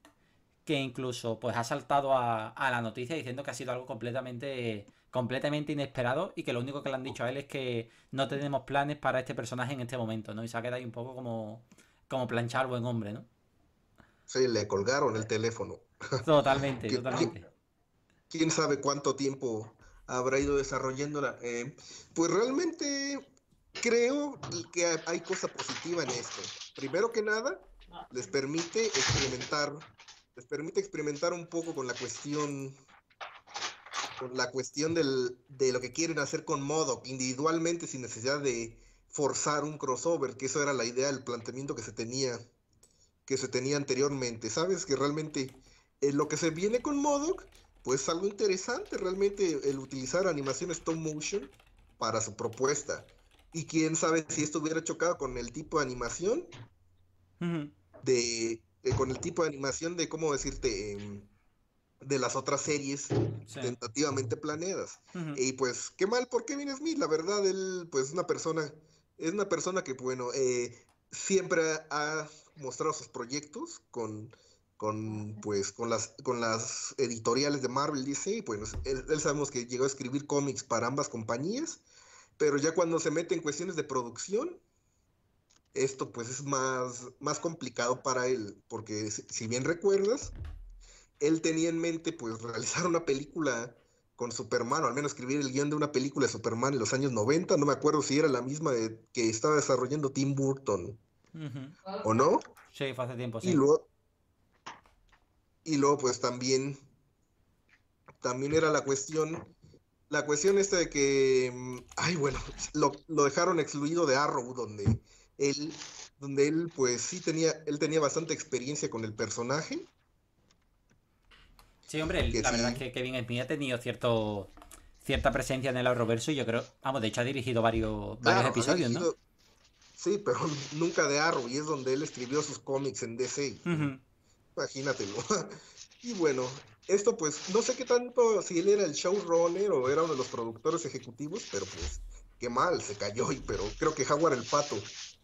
Speaker 1: que incluso pues ha saltado a, la noticia diciendo que ha sido algo completamente, completamente inesperado y que lo único que le han dicho a él es que no tenemos planes para este personaje en este momento, ¿no? Y se ha quedado ahí un poco como,
Speaker 3: como planchar buen hombre, ¿no? Sí, le colgaron el teléfono. Totalmente, totalmente. ¿Quién sabe cuánto tiempo habrá ido desarrollándola? Eh, pues realmente creo que hay cosa positiva en esto. Primero que nada, les permite experimentar les permite experimentar un poco con la cuestión con la cuestión de lo que quieren hacer con Modoc individualmente sin necesidad de forzar un crossover, que eso era la idea, el planteamiento que se tenía que se tenía anteriormente, ¿sabes? Que realmente eh, lo que se viene con Modoc pues algo interesante realmente el utilizar animación stop motion para su propuesta. Y quién sabe si esto hubiera chocado con el tipo de animación de eh, con el tipo de animación de, ¿cómo decirte? Em, de las otras series tentativamente planeadas. Y pues, qué mal por Kevin Smith, la verdad, él, pues, una persona, es una persona que, bueno, eh, siempre ha mostrado sus proyectos con, con, pues, con las, con las editoriales de Marvel, dice, y pues, él sabemos que llegó a escribir cómics para ambas compañías, pero ya cuando se mete en cuestiones de producción, esto pues es más, más complicado para él, porque si bien recuerdas, él tenía en mente pues realizar una película con Superman, o al menos escribir el guión de una película de Superman en los años 90, no me acuerdo si era la misma de, que estaba desarrollando Tim Burton, ¿o no?
Speaker 1: Sí, hace tiempo, sí. Y luego,
Speaker 3: y luego pues también, también era la cuestión la cuestión esta de que, mm, ay, bueno, lo, lo, dejaron excluido de Arrow, donde donde él pues sí tenía, él tenía bastante experiencia con el personaje.
Speaker 1: Sí, hombre, la verdad es que Kevin Smith ha tenido cierto, cierta presencia en el Arrowverso y yo creo, vamos, de hecho ha dirigido varios, episodios, ¿no?
Speaker 3: Sí, pero nunca de Arrow y es donde él escribió sus cómics en DC. Imagínatelo. Y bueno, esto pues, no sé qué tanto, si él era el showrunner o era uno de los productores ejecutivos, pero pues, qué mal, se cayó, y pero creo que Jaguar el Pato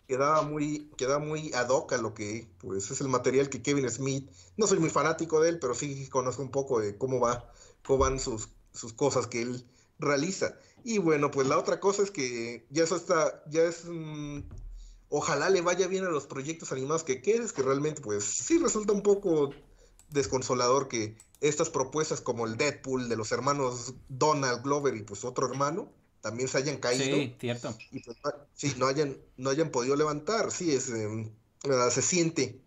Speaker 3: quedaba muy, quedaba muy ad hoc a lo que pues, es el material que Kevin Smith. No soy muy fanático de él, pero sí conozco un poco de cómo, va, cómo van sus, sus cosas que él realiza. Y bueno, pues la otra cosa es que ya eso está, ya es... Mm, ojalá le vaya bien a los proyectos animados que quieres, que realmente pues sí resulta un poco desconsolador que estas propuestas como el Deadpool de los hermanos Donald Glover y pues otro hermano, también se hayan caído. Sí, cierto. Pues, sí, no hayan, no hayan podido levantar. Sí, es, em, se siente.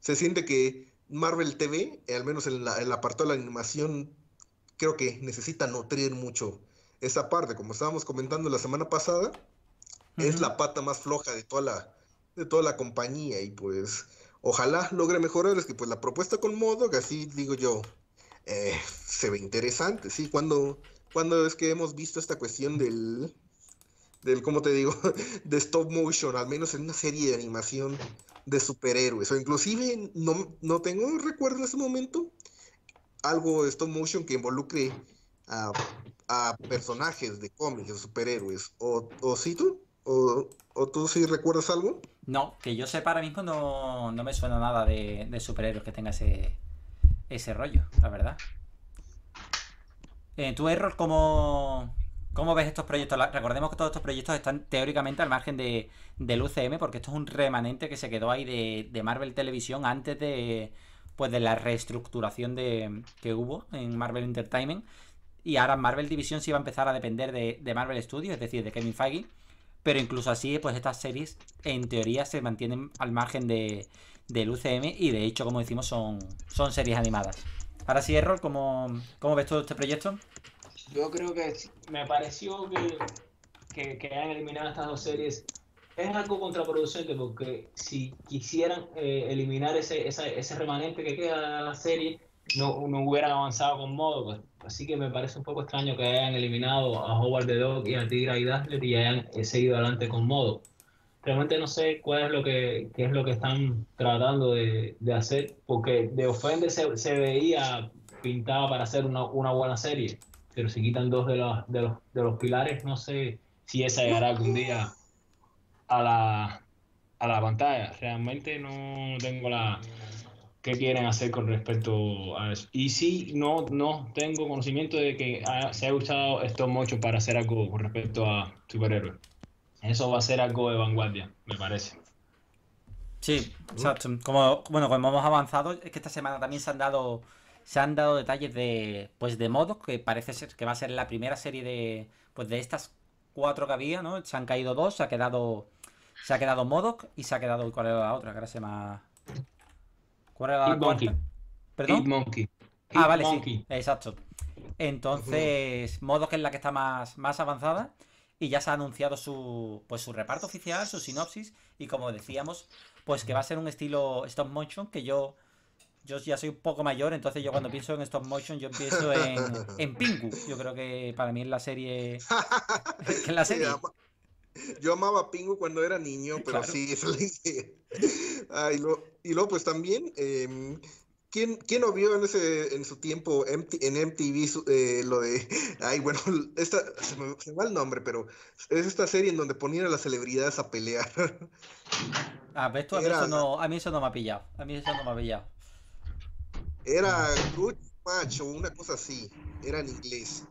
Speaker 3: Se siente que Marvel TV, eh, al menos en, la, el apartado de la animación, creo que necesita nutrir mucho esa parte. Como estábamos comentando la semana pasada, es la pata más floja de toda la, de toda la compañía. Y pues, ojalá logre mejorar. Es que pues la propuesta con Modo, que así digo yo, eh, se ve interesante, ¿sí? Cuando cuándo es que hemos visto esta cuestión del, del, ¿cómo te digo? de stop motion, al menos en una serie de animación de superhéroes. O inclusive no, no tengo recuerdo en ese momento algo de stop motion que involucre a, personajes de cómics, de superhéroes. ¿O, sí tú? ¿O, tú sí recuerdas algo?
Speaker 1: No, que yo sepa para mí no, no me suena nada de, de superhéroes que tenga ese, ese rollo, la verdad. Tu eh, ¿Tú, Errol, cómo, ves estos proyectos? recordemos que todos estos proyectos están teóricamente al margen de, del UCM, porque esto es un remanente que se quedó ahí de, Marvel Televisión antes de, pues, de la reestructuración que hubo en Marvel Entertainment. Y ahora Marvel Division sí va a empezar a depender de, Marvel Studios, es decir, de Kevin Feige. Pero incluso así, pues estas series en teoría se mantienen al margen de, del UCM y de hecho, como decimos, son, son series animadas. Ahora sí, Errol, ¿cómo, ves todo este proyecto?
Speaker 2: Yo creo que me pareció que, que, eliminado estas dos series es algo contraproducente porque si quisieran eh, eliminar ese, ese remanente que queda de la serie, no, no hubieran avanzado con modo. Pues. Así que me parece un poco extraño que hayan eliminado a Howard the Dog y a Tigra y Dazzler y hayan eh, seguido adelante con modo realmente no sé cuál es lo que qué es lo que están tratando de, de hacer, porque de Ofende se, veía pintada para hacer una, una buena serie, pero si quitan dos de los, de los, pilares, no sé si esa llegará algún día a la, a la pantalla. Realmente no tengo la qué quieren hacer con respecto a eso. Y sí, no, no tengo conocimiento de que se ha usado esto mucho para hacer algo con respecto a superhéroes eso va a ser algo de vanguardia, me parece. Sí, exacto.
Speaker 1: Como, bueno, como hemos avanzado, es que esta semana también se han dado se han dado detalles de pues de modos que parece ser que va a ser la primera serie de pues de estas cuatro que había, ¿no? Se han caído dos, se ha quedado se ha quedado Modoc y se ha quedado cuál era la otra, que ahora se llama ¿Cuál era la Monkey. ¿Perdón? ah, vale, sí. Exacto. Entonces, Modoc es la que está más más avanzada y ya se ha anunciado su, pues, su reparto oficial, su sinopsis y como decíamos, pues que va a ser un estilo stop motion que yo yo ya soy un poco mayor, entonces yo cuando pienso en stop motion, yo pienso en, en Pingu. Yo creo que para mí es la serie.
Speaker 3: Yo amaba Pingu cuando era niño, pero sí, es la idea. y, luego, pues también eh, ¿Quién, ¿Quién, no vio en ese en su tiempo en MTV eh, lo de ay bueno esta se me, va el nombre pero es esta serie en donde ponían a las celebridades a pelear. Ah, ves tú a mí eso no me ha pillado a mí eso no me ha pillado. Era Good Match o una cosa así era en inglés.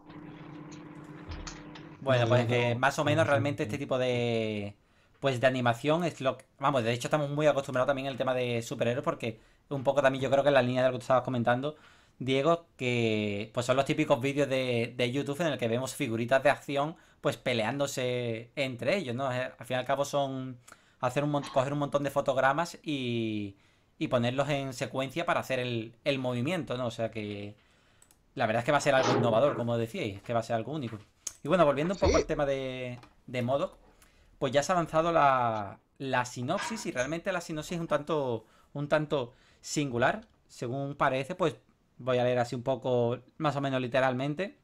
Speaker 1: Bueno pues más o menos realmente este tipo de pues de animación es lo que, vamos de hecho estamos muy acostumbrados también al tema de superhéroes porque un poco también, yo creo que en la línea de lo que tú estabas comentando, Diego, que pues son los típicos vídeos de, YouTube en el que vemos figuritas de acción pues peleándose entre ellos, ¿no? Eh, al fin y al cabo son hacer un coger un montón de fotogramas y, y ponerlos en secuencia para hacer el, movimiento, ¿no? O sea que la verdad es que va a ser algo innovador, como decíais, que va a ser algo único. Y bueno, volviendo un poco al tema de, de pues ya se ha avanzado la, la sinopsis y realmente la sinopsis es un tanto, un tanto singular, según parece, pues voy a leer así un poco, más o menos literalmente.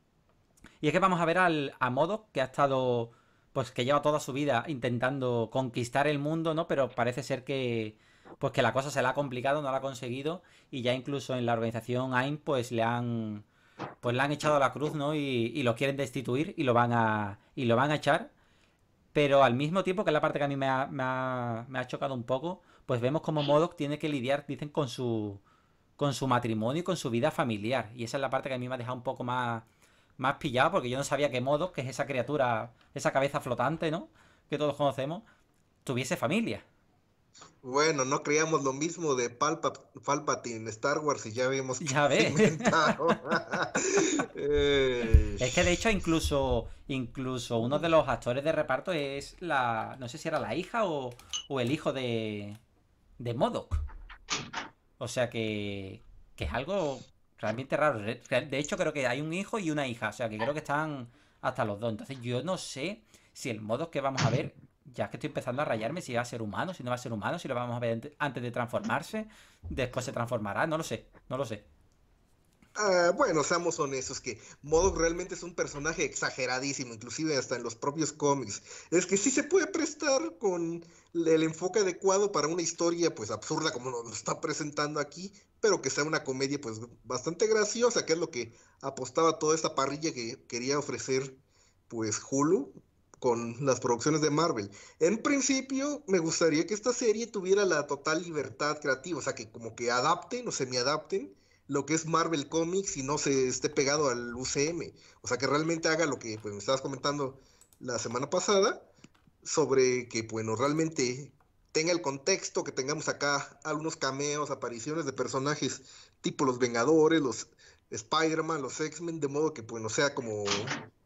Speaker 1: Y es que vamos a ver al, a Modoc, que ha estado, pues que lleva toda su vida intentando conquistar el mundo, ¿no? Pero parece ser que, pues que la cosa se le ha complicado, no la ha conseguido, y ya incluso en la organización AIM, pues le han, pues le han echado la cruz, ¿no? Y, y, lo quieren destituir y lo van a, y lo van a echar. Pero al mismo tiempo, que es la parte que a mí me me ha chocado un poco, pues vemos como Modoc tiene que lidiar, dicen, con su, con su matrimonio y con su vida familiar. Y esa es la parte que a mí me ha dejado un poco más, más pillado, porque yo no sabía que Modoc, que es esa criatura, esa cabeza flotante, ¿no? Que todos conocemos, tuviese familia.
Speaker 3: Bueno, no creíamos lo mismo de Palpa, Palpatine, Star Wars, y ya vimos que ya ves.
Speaker 1: Eh, es que de hecho, incluso, incluso uno de los actores de reparto es la. No sé si era la hija o el hijo de, de Modoc. O sea que, que es algo realmente raro. De hecho, creo que hay un hijo y una hija. O sea que creo que están hasta los dos. Entonces, yo no sé si el Modoc que vamos a ver, ya que estoy empezando a rayarme, si va a ser humano, si no va a ser humano, si lo vamos a ver antes de transformarse, después se transformará. No lo sé, no lo sé.
Speaker 3: Ah, bueno, seamos honestos, que Modok realmente es un personaje exageradísimo, inclusive hasta en los propios cómics. Es que sí se puede prestar con el enfoque adecuado para una historia pues absurda como nos lo está presentando aquí, pero que sea una comedia pues bastante graciosa, que es lo que apostaba toda esta parrilla que quería ofrecer pues Hulu con las producciones de Marvel. En principio, me gustaría que esta serie tuviera la total libertad creativa, o sea, que como que adapten o semi-adapten lo que es Marvel Comics y no se esté pegado al UCM. O sea, que realmente haga lo que pues, me estabas comentando la semana pasada, sobre que, bueno, realmente tenga el contexto, que tengamos acá algunos cameos, apariciones de personajes tipo los Vengadores, los Spider-Man, los X-Men, de modo que, bueno, sea como,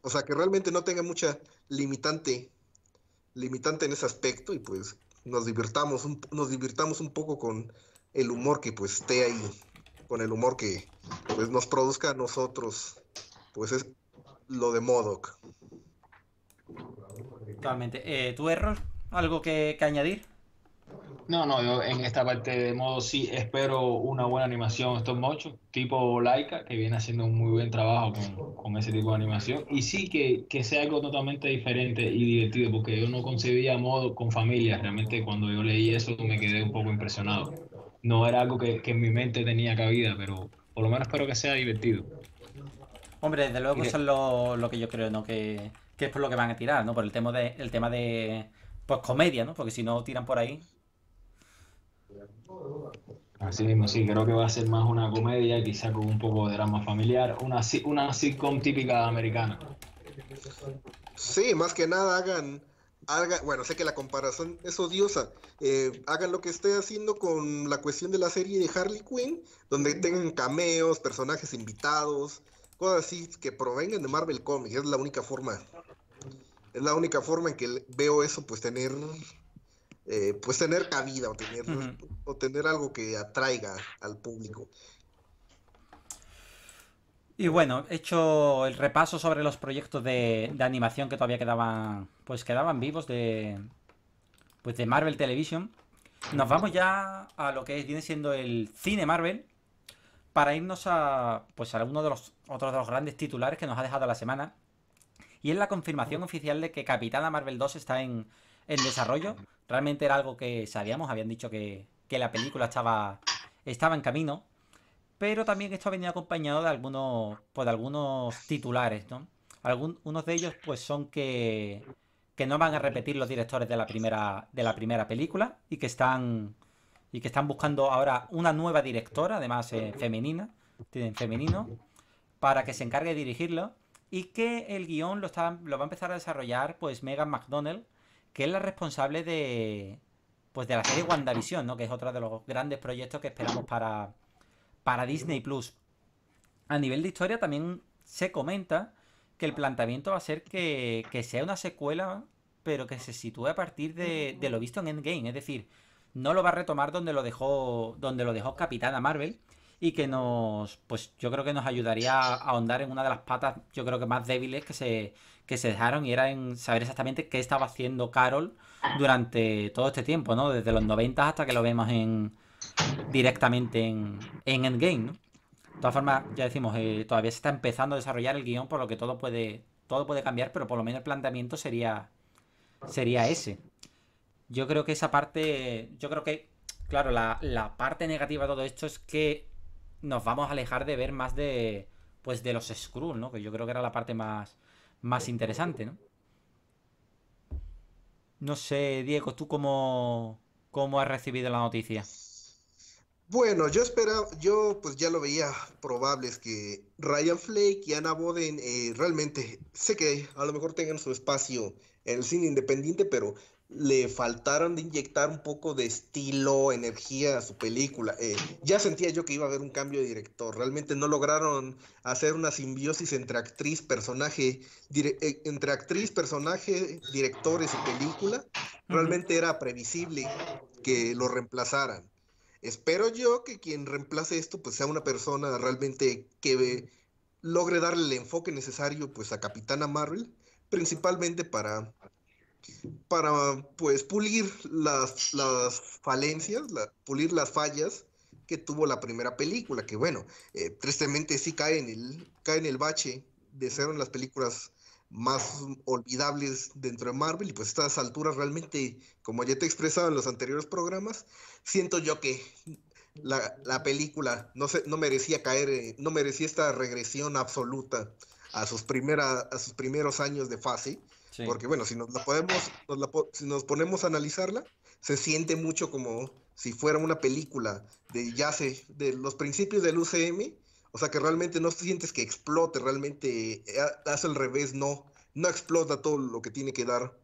Speaker 3: o sea, que realmente no tenga mucha limitante, limitante en ese aspecto y pues nos divirtamos un, nos divirtamos un poco con el humor que pues esté ahí con el humor que pues, nos produzca a nosotros, pues es lo de Modoc.
Speaker 2: Totalmente. Eh, ¿Tu error? ¿Algo que, añadir? No, no, yo en esta parte de modo sí espero una buena animación estos mochos, tipo Laika, que viene haciendo un muy buen trabajo con, ese tipo de animación. Y sí que, sea algo totalmente diferente y divertido, porque yo no concebía modo con familia. Realmente cuando yo leí eso me quedé un poco impresionado no era algo que, en mi mente tenía cabida, pero por lo menos espero que sea divertido.
Speaker 1: Hombre, desde luego que... eso es lo, que yo creo, ¿no? Que, que, es por lo que van a tirar, ¿no? Por el tema de,
Speaker 2: el tema de pues comedia, ¿no? Porque si no tiran por ahí. Así mismo, sí, creo que va a ser más una comedia, quizá con un poco de drama familiar, una, una sitcom típica americana.
Speaker 3: Sí, más que nada hagan bueno, sé que la comparación es odiosa, eh, hagan lo que esté haciendo con la cuestión de la serie de Harley Quinn, donde tengan cameos, personajes invitados, cosas así que provengan de Marvel Comics, es la única forma. Es la única forma en que veo eso, pues tener eh, pues tener cabida o tener, o tener algo que atraiga al público.
Speaker 1: Y bueno, hecho el repaso sobre los proyectos de animación que todavía quedaban pues quedaban vivos de, pues de Marvel Television. Nos vamos ya a lo que viene siendo el cine Marvel para irnos a, pues a uno de los otros de los grandes titulares que nos ha dejado la semana. Y es la confirmación oficial de que Capitana Marvel 2 está en, en desarrollo. Realmente era algo que sabíamos, habían dicho que, que la película estaba, estaba en camino. Pero también esto ha venido acompañado de algunos, pues de algunos titulares, ¿no? Algunos de ellos, pues, son que que no van a repetir los directores de la primera, de la primera película y que están y que están buscando ahora una nueva directora, además eh, femenina, tienen femenino, para que se encargue de dirigirlo y que el guión lo, lo va a empezar a desarrollar pues Megan McDonnell, que es la responsable de pues de la serie WandaVision, ¿no? que es otro de los grandes proyectos que esperamos para, para Disney Plus. A nivel de historia también se comenta que el planteamiento va a ser que, sea una secuela, pero que se sitúe a partir de, lo visto en Endgame. Es decir, no lo va a retomar donde lo dejó, donde lo dejó Capitana Marvel. Y que nos, pues yo creo que nos ayudaría a ahondar en una de las patas, yo creo que más débiles que se, que se dejaron, y era en saber exactamente qué estaba haciendo Carol durante todo este tiempo, ¿no? Desde los 90 hasta que lo vemos en, directamente en, en Endgame, ¿no? De todas formas, ya decimos, eh, todavía se está empezando a desarrollar el guión, por lo que todo puede, todo puede cambiar, pero por lo menos el planteamiento sería, sería ese. Yo creo que esa parte, yo creo que, claro, la, parte negativa de todo esto es que nos vamos a alejar de ver más de, pues de los scrolls, ¿no? Que yo creo que era la parte más, más interesante, ¿no? No sé, Diego, ¿tú cómo, cómo has recibido la noticia?
Speaker 3: Bueno, yo esperaba, yo pues ya lo veía probable es que Ryan Flake y Anna Boden eh, realmente, sé que a lo mejor tengan su espacio en el cine independiente, pero le faltaron de inyectar un poco de estilo, energía a su película. Eh, ya sentía yo que iba a haber un cambio de director. Realmente no lograron hacer una simbiosis entre actriz, personaje, eh, entre actriz, personaje, directores y película. Realmente era previsible que lo reemplazaran Espero yo que quien reemplace esto pues sea una persona realmente que logre darle el enfoque necesario pues a Capitana Marvel, principalmente para para pues pulir las, las falencias, pulir las fallas que tuvo la primera película, que bueno, eh, tristemente sí cae en el, cae en el bache de ser en las películas más olvidables dentro de Marvel y pues a estas alturas realmente, como ya te he expresado en los anteriores programas, siento yo que la, la película no, se, no merecía caer, eh, no merecía esta regresión absoluta a sus, primera, a sus primeros años de fase, porque bueno, si nos, la podemos, si nos ponemos a analizarla, se siente mucho como si fuera una película de ya sé, de los principios del UCM o sea, que realmente no sientes que explote, realmente eh, hace al revés, no. No explota todo lo que tiene que dar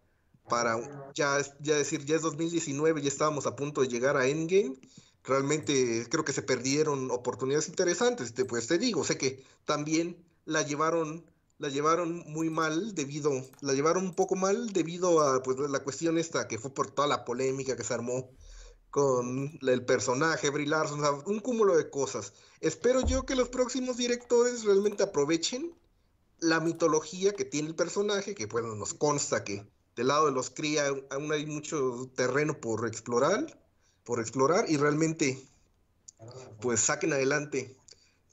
Speaker 3: para ya, ya decir, ya es 2019, ya estábamos a punto de llegar a Endgame. Realmente creo que se perdieron oportunidades interesantes. Te, pues te digo, sé que también la llevaron la llevaron muy mal debido, la llevaron un poco mal debido a pues la cuestión esta que fue por toda la polémica que se armó con el personaje, Brie Larson, un cúmulo de cosas. Espero yo que los próximos directores realmente aprovechen la mitología que tiene el personaje, que bueno, nos consta que del lado de los cría aún hay mucho terreno por explorar, por explorar y realmente pues saquen adelante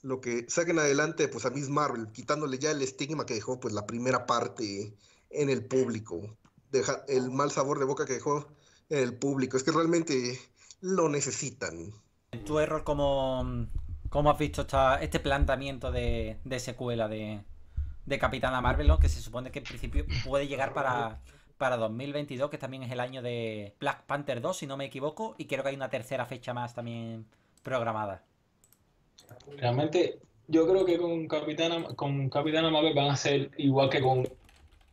Speaker 3: lo que saquen adelante pues a Miss Marvel, quitándole ya el estigma que dejó pues la primera parte en el público, deja el mal sabor de boca que dejó el público. Es que realmente lo necesitan.
Speaker 1: Tu error, como has visto esta, este planteamiento de, secuela de, Capitana Marvel, ¿no? que se supone que en principio puede llegar para, 2022, que también es el año de Black Panther 2, si no me equivoco, y creo que hay una tercera fecha más
Speaker 2: también programada. Realmente, yo creo que con Capitana, con Capitana Marvel van a ser igual que con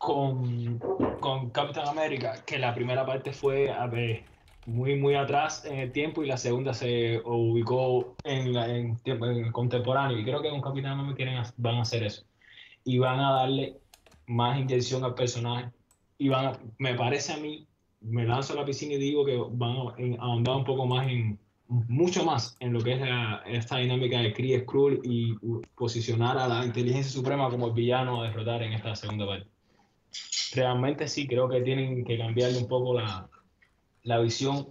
Speaker 2: con, con Captain America, que la primera parte fue a muy, muy atrás en el tiempo y la segunda se ubicó en, en, en contemporáneo. Y creo que con Capitán América quieren, van a hacer eso. Y van a darle más intención al personaje. Y van me parece a mí, me lanzo a la piscina y digo que van a, ahondar un poco más en, mucho más en lo que es esta dinámica de Kree Skrull y posicionar a la inteligencia suprema como el villano a derrotar en esta segunda parte realmente sí creo que tienen que cambiarle un poco la, visión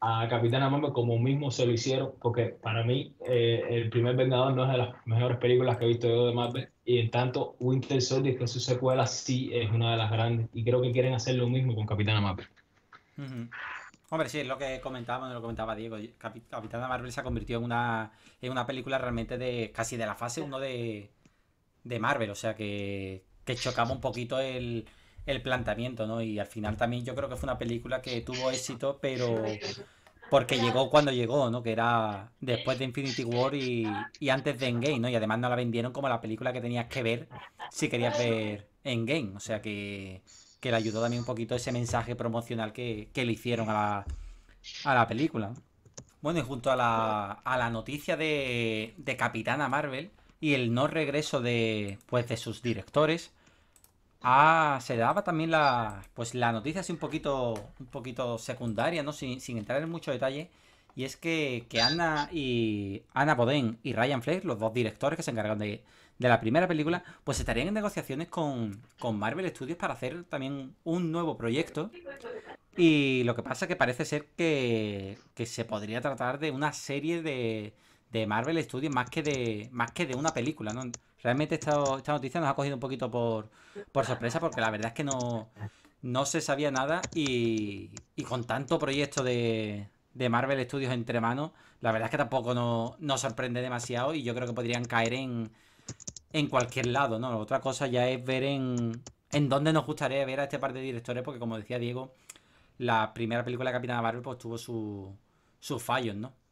Speaker 2: a Capitana Marvel como mismo se lo hicieron, porque para mí eh, el primer Vengador no es de las mejores películas que he visto yo de Marvel, y en tanto Winter Soldier, que su secuela sí es una de las grandes, y creo que quieren hacer lo mismo con Capitana Marvel.
Speaker 1: Hombre, sí, es lo que comentábamos, lo comentaba Diego. Capitana Marvel se ha convertido en una, en una película realmente de casi de la fase 1 de, de Marvel, o sea que, que chocaba un poquito el, el planteamiento, ¿no? Y al final también yo creo que fue una película que tuvo éxito, pero porque llegó cuando llegó, ¿no? Que era después de Infinity War y, y antes de Endgame, ¿no? Y además no la vendieron como la película que tenías que ver si querías ver Endgame. O sea que, que le ayudó también un poquito ese mensaje promocional que, que le hicieron a la, a la película. Bueno, y junto a la, a la noticia de, de Capitana Marvel, y el no regreso de, pues, de sus directores. Ah, se daba también la, pues, la noticia así un poquito, un poquito secundaria, ¿no? Sin, entrar en mucho detalle. Y es que, que Ana y Boden y Ryan Flair, los dos directores que se encargaron de, la primera película, pues estarían en negociaciones con, Marvel Studios para hacer también un nuevo proyecto. Y lo que pasa que parece ser que, que se podría tratar de una serie de, de Marvel Studios más que de más que de una película, ¿no? Realmente esta, esta noticia nos ha cogido un poquito por, sorpresa porque la verdad es que no, no se sabía nada y, con tanto proyecto de, Marvel Studios entre manos, la verdad es que tampoco nos sorprende demasiado y yo creo que podrían caer en, cualquier lado, ¿no? Otra cosa ya es ver en, en dónde nos gustaría ver a este par de directores porque como decía Diego, la primera película de Capitana Marvel pues tuvo sus fallos, ¿no?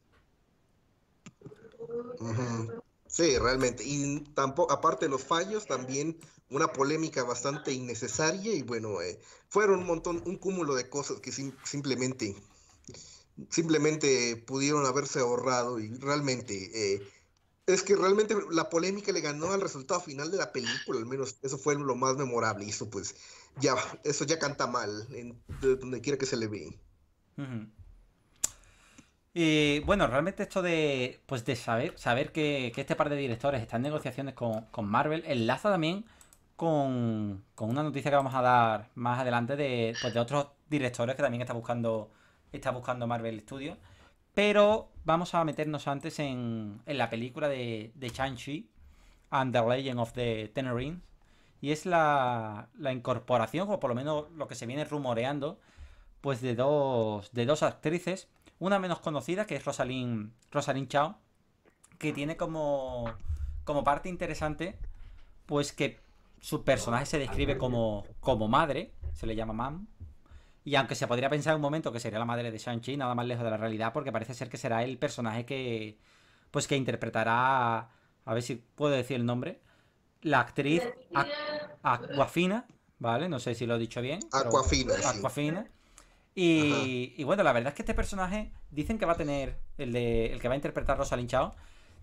Speaker 3: Sí, realmente. Y tampoco, aparte de los fallos, también una polémica bastante innecesaria y bueno, eh, fueron un montón, un cúmulo de cosas que simplemente, simplemente pudieron haberse ahorrado y realmente, eh, es que realmente la polémica le ganó al resultado final de la película, al menos eso fue lo más memorable y eso pues ya, eso ya canta mal en, donde quiera que se le ve.
Speaker 1: Y bueno, realmente esto de, pues de saber, saber que, este par de directores está en negociaciones con, Marvel enlaza también con, una noticia que vamos a dar más adelante pues, de, otros directores que también está buscando, está buscando Marvel Studios. Pero vamos a meternos antes en, la película de, de chi and the Legend of the Ten Y es la, la incorporación, o por lo menos lo que se viene rumoreando, pues de dos, de dos actrices una menos conocida, que es Rosalind, Rosalind Chao, que tiene como, como parte interesante, pues que su personaje se describe como, como madre, se le llama mam. Y aunque se podría pensar un momento que sería la madre de Shang-Chi, nada más lejos de la realidad, porque parece ser que será el personaje que, pues que interpretará, a ver si puedo decir el nombre, la actriz Aquafina, ¿vale? No sé si lo he dicho bien. Aquafina. Aquafina. Y, bueno, la verdad es que este personaje, dicen que va a tener, el, de, el que va a interpretar Rosa Linchao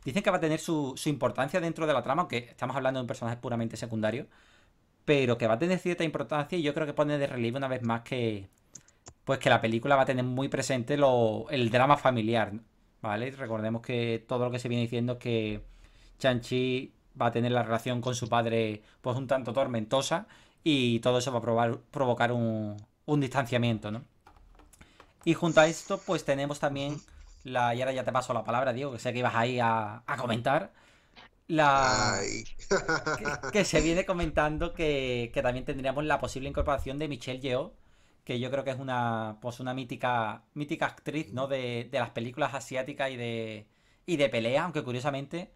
Speaker 1: dicen que va a tener su, importancia dentro de la trama, aunque estamos hablando de un personaje puramente secundario, pero que va a tener cierta importancia y yo creo que pone de relieve una vez más que, pues que la película va a tener muy presente el drama familiar, ¿vale? Recordemos que todo lo que se viene diciendo es que Chanchi va a tener la relación con su padre pues un tanto tormentosa y todo eso va a provocar un, un distanciamiento, ¿no? Y junto a esto, pues tenemos también la. Y ahora ya te paso la palabra, Diego, que sé que ibas ahí a, comentar. La. que, se viene comentando que, que, también tendríamos la posible incorporación de Michelle Yeoh, que yo creo que es una. Pues una mítica. mítica actriz, ¿no? De, las películas asiáticas y de. y de pelea, aunque curiosamente.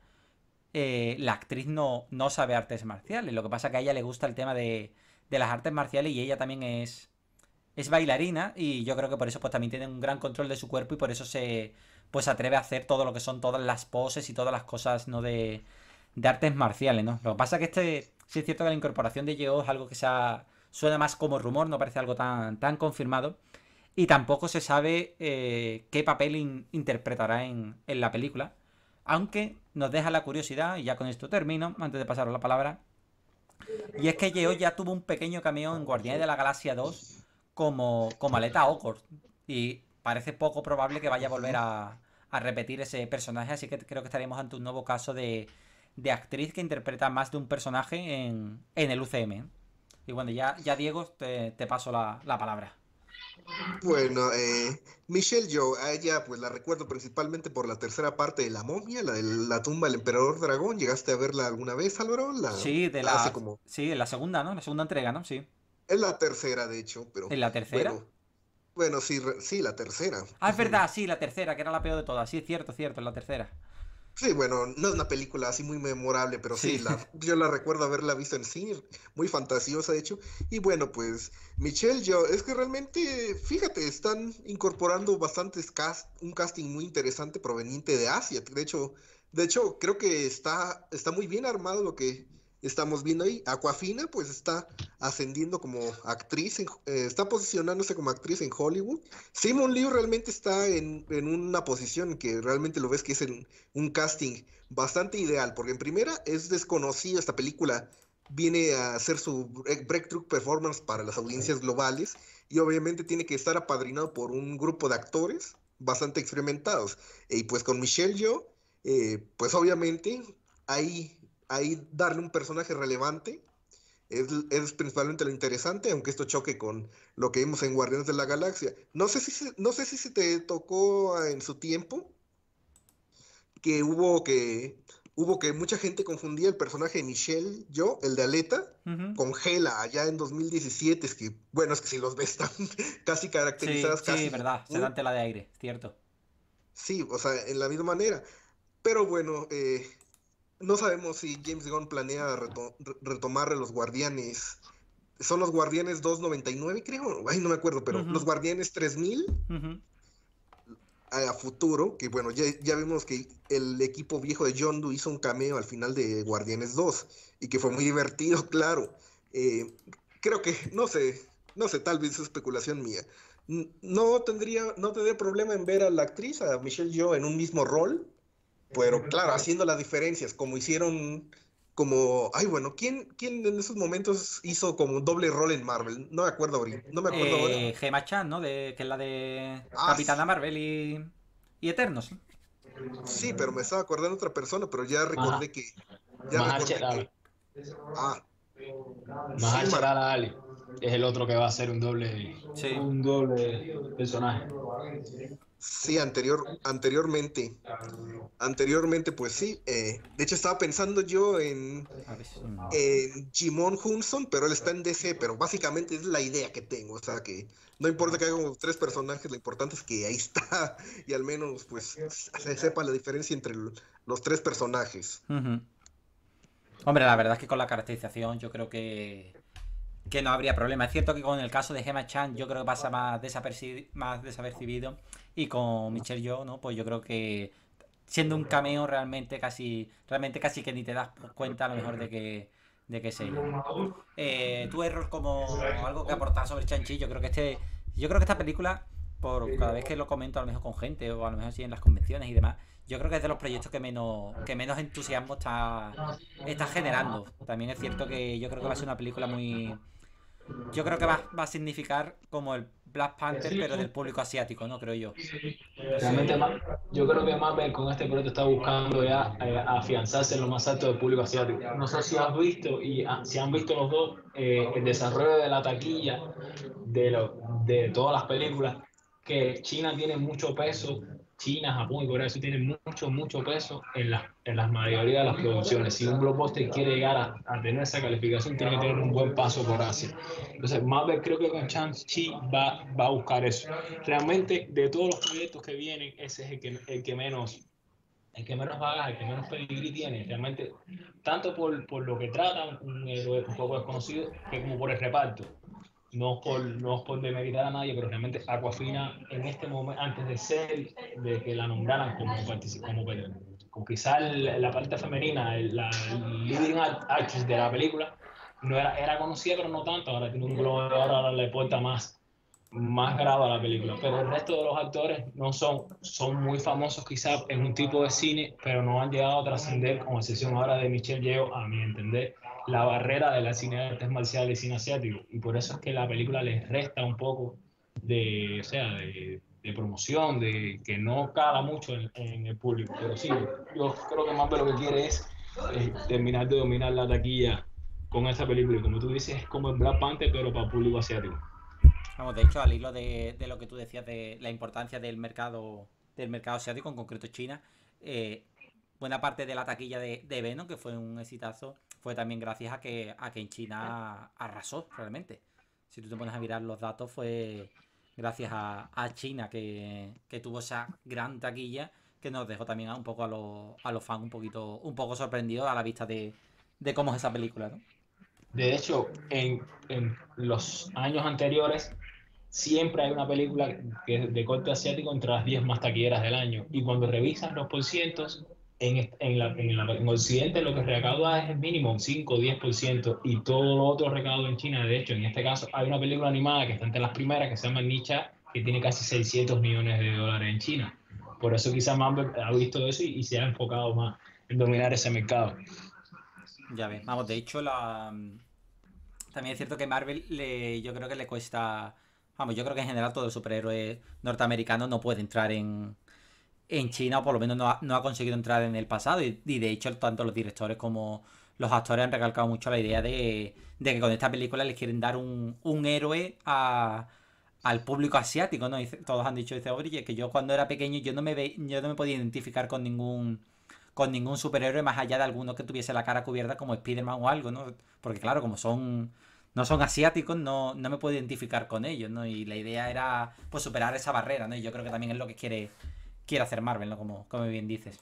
Speaker 1: Eh, la actriz no, no sabe artes marciales. Lo que pasa es que a ella le gusta el tema de las artes marciales y ella también es es bailarina y yo creo que por eso pues también tiene un gran control de su cuerpo y por eso se pues atreve a hacer todo lo que son todas las poses y todas las cosas no de, de artes marciales, ¿no? Lo que pasa es que este sí es cierto que la incorporación de Yeo es algo que se suena más como rumor, no parece algo tan, tan confirmado y tampoco se sabe eh, qué papel interpretará en, la película, aunque nos deja la curiosidad y ya con esto termino antes de pasaros la palabra. Y es que Yeo ya tuvo un pequeño cameo en Guardianes de la Galaxia 2 como, como Aleta Ocor. Y parece poco probable que vaya a volver a, repetir ese personaje, así que creo que estaremos ante un nuevo caso de, de actriz que interpreta más de un personaje en, en el UCM. Y bueno, ya, ya Diego, te, paso la, palabra.
Speaker 3: Bueno, eh, Michelle yo a ella pues la recuerdo principalmente por la tercera parte de La momia, la de la tumba del emperador dragón. ¿Llegaste a verla alguna vez, Álvaro? sí, de la,
Speaker 1: la segunda, ¿no? La segunda entrega, ¿no? Sí.
Speaker 3: Es la tercera, de hecho, pero. ¿Es la tercera? Bueno, sí, sí, la tercera. Ah, es verdad, sí, la tercera, que era la peor de todas. Sí, es cierto, cierto, es la tercera. Sí, bueno, no es una película así muy memorable, pero sí, la, yo la recuerdo haberla visto en cine, muy fantasiosa de hecho. Y bueno, pues Michelle yo es que realmente, fíjate, están incorporando bastantes cast, un casting muy interesante proveniente de Asia. De hecho, de hecho creo que está, está muy bien armado lo que estamos viendo ahí. Aquafina pues está ascendiendo como actriz, eh, está posicionándose como actriz en Hollywood. Simon Liu realmente está en, en una posición que realmente lo ves que es en un casting bastante ideal, porque en primera es desconocido esta película viene a hacer su breakthrough performance para las audiencias globales y obviamente tiene que estar apadrinado por un grupo de actores bastante experimentados. Y pues con Michelle Yo, eh, pues obviamente ahí ahí darle un personaje relevante es, principalmente lo interesante, aunque esto choque con lo que vimos en Guardianes de la Galaxia. No sé si se, no sé si se te tocó ah, en su tiempo que hubo que hubo que mucha gente confundía el personaje de Michelle, yo, el de Aleta, con Gela allá en 2017, es que bueno, es que si los ves están casi caracterizadas casi. Sí, verdad, se dan tela de aire, cierto. Sí, o sea, en la misma manera. Pero bueno, eh, no sabemos si James Gunn planea retomar los Guardianes. Son los Guardianes 299, creo. Ay, no me acuerdo, pero los Guardianes 3000 a, futuro. Que bueno, ya, ya, vimos que el equipo viejo de John Doe hizo un cameo al final de Guardianes 2 y que fue muy divertido, claro. Eh, creo que, no sé, no sé, tal vez es especulación mía. No tendría, no tendría problema en ver a la actriz, a Michelle Yeoh, en un mismo rol pero claro, haciendo las diferencias, como hicieron, como, ay bueno, ¿quién, quién en esos momentos hizo como un doble rol en Marvel? No me acuerdo ahorita, no me acuerdo eh,
Speaker 1: Chan, ¿no? De, que es la de ah, Capitana Marvel y, Eternos.
Speaker 3: ¿sí? pero me estaba acordando otra persona, pero ya recordé que... Ya ah.
Speaker 2: Ali es el otro que va a ser un doble,
Speaker 3: un doble personaje. Sí, anterior, anteriormente. Anteriormente, pues sí. Eh, de hecho, estaba pensando yo en, en Jimon Hunson, pero él está en DC, pero básicamente es la idea que tengo. O sea, que no importa que como tres personajes, lo importante es que ahí está y al menos pues se sepa la diferencia entre los tres personajes.
Speaker 1: Hombre, la verdad es que con la caracterización yo creo que que no habría problema. Es cierto que con el caso de Gemma Chan yo creo que pasa más desapercibido y con Michelle yo, ¿no? Pues yo creo que siendo un cameo realmente casi, realmente casi que ni te das cuenta a lo mejor de que, de que se eh, tu error como algo que aportar sobre Chanchi, yo creo que este, yo creo que esta película, por cada vez que lo comento a lo mejor con gente o a lo mejor así en las convenciones y demás, yo creo que es de los proyectos que menos, que menos entusiasmo está, está generando. También es cierto que yo creo que va a ser una película muy yo creo que va, a significar como el
Speaker 2: Black Panther, pero del público asiático, ¿no? Creo yo. Realmente, yo creo que Marvel con este proyecto está buscando ya eh, afianzarse en lo más alto del público asiático. No sé si has visto, y ah, si han visto los dos, eh, el desarrollo de la taquilla de, de todas las películas, que China tiene mucho peso China, Japón y Corea eso tiene mucho, mucho peso en la, en mayoría de las producciones. Si un blockbuster quiere llegar a, tener esa calificación, tiene que tener un buen paso por Asia. Entonces, Marvel creo que con Chang chi va, va a buscar eso. Realmente, de todos los proyectos que vienen, ese es el que, menos el que menos vagas, el que menos peligro tiene, realmente, tanto por, lo que trata un héroe un poco desconocido, que como por el reparto no por, no por demeritar a nadie, pero realmente Aquafina en este momento, antes de ser, de que la nombraran como, como quizá la parte femenina, el, la leading actress de la película, no era, era conocida, pero no tanto, ahora tiene un globo, ahora le puesta más, más grado a la película, pero el resto de los actores no son, son muy famosos quizá en un tipo de cine, pero no han llegado a trascender, con excepción ahora de Michelle Yeoh, a mi entender, la barrera de la cine de artes marciales y cine asiático. Y por eso es que la película les resta un poco de, o sea, de, promoción, de que no caga mucho en, el público. Pero sí, yo creo que de lo que quiere es, eh, terminar de dominar la taquilla con esa película. Y como tú dices, es como en Black Panther, pero para público asiático. de hecho,
Speaker 1: al hilo de, lo que tú decías de la importancia del mercado del mercado asiático, en concreto China, eh, buena parte de la taquilla de, de Venom, que fue un exitazo, fue también gracias a que, a que en China arrasó realmente. Si tú te pones a mirar los datos, fue gracias a, a China que, que, tuvo esa gran taquilla que nos dejó también a un poco a los, a los fans un poquito un poco sorprendidos a la vista de, de cómo es esa película. De hecho,
Speaker 2: en, en los años anteriores siempre hay una película que, de corte asiático entre las 10 más taquilleras del año. Y cuando revisas los porcientos, en, en, Occidente lo que recauda es mínimo 5 o 10% y todo lo otro recauda en China. De hecho, en este caso hay una película animada que está entre las primeras que se llama Nicha, que tiene casi 600 millones de dólares en China. Por eso quizá Marvel ha visto eso y, se ha enfocado más en dominar ese mercado. Ya ves, vamos, de hecho
Speaker 1: la... Mm, también es cierto que Marvel yo creo que le cuesta, vamos, yo creo que en general todo el superhéroe norteamericano no puede entrar en, en China, o por lo menos no ha, no ha conseguido entrar en el pasado. Y, de hecho, tanto los directores como los actores han recalcado mucho la idea de, de que con esta película les quieren dar un, un héroe a, al público asiático, ¿no? todos han dicho, dice, oye, que yo cuando era pequeño yo no me ve, yo no me podía identificar con ningún con ningún superhéroe más allá de alguno que tuviese la cara cubierta como Spider-Man o algo, ¿no? Porque claro, como son no son asiáticos, no, no me puedo identificar con ellos, ¿no? Y la idea era pues superar esa barrera, ¿no? Y yo creo que también es lo que quiere quiere hacer Marvel, ¿no? Como, como bien dices.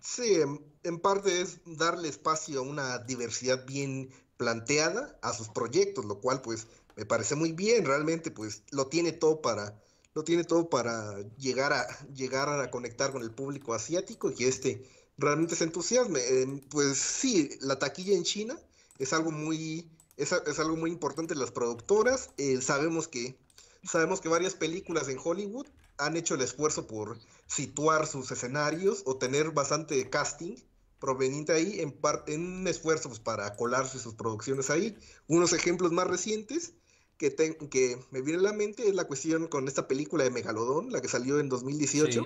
Speaker 3: Sí, en parte es darle espacio a una diversidad bien planteada a sus proyectos, lo cual pues me parece muy bien, realmente pues lo tiene todo para lo tiene todo para llegar a llegar a conectar con el público asiático y que este realmente se entusiasme. Eh, pues sí, la taquilla en China es algo muy es, algo muy importante las productoras. Eh, sabemos que sabemos que varias películas en Hollywood han hecho el esfuerzo por situar sus escenarios o tener bastante casting proveniente ahí en, en un esfuerzo pues, para colarse sus producciones ahí. Unos ejemplos más recientes que, que me viene a la mente es la cuestión con esta película de Megalodón, la que salió en 2018,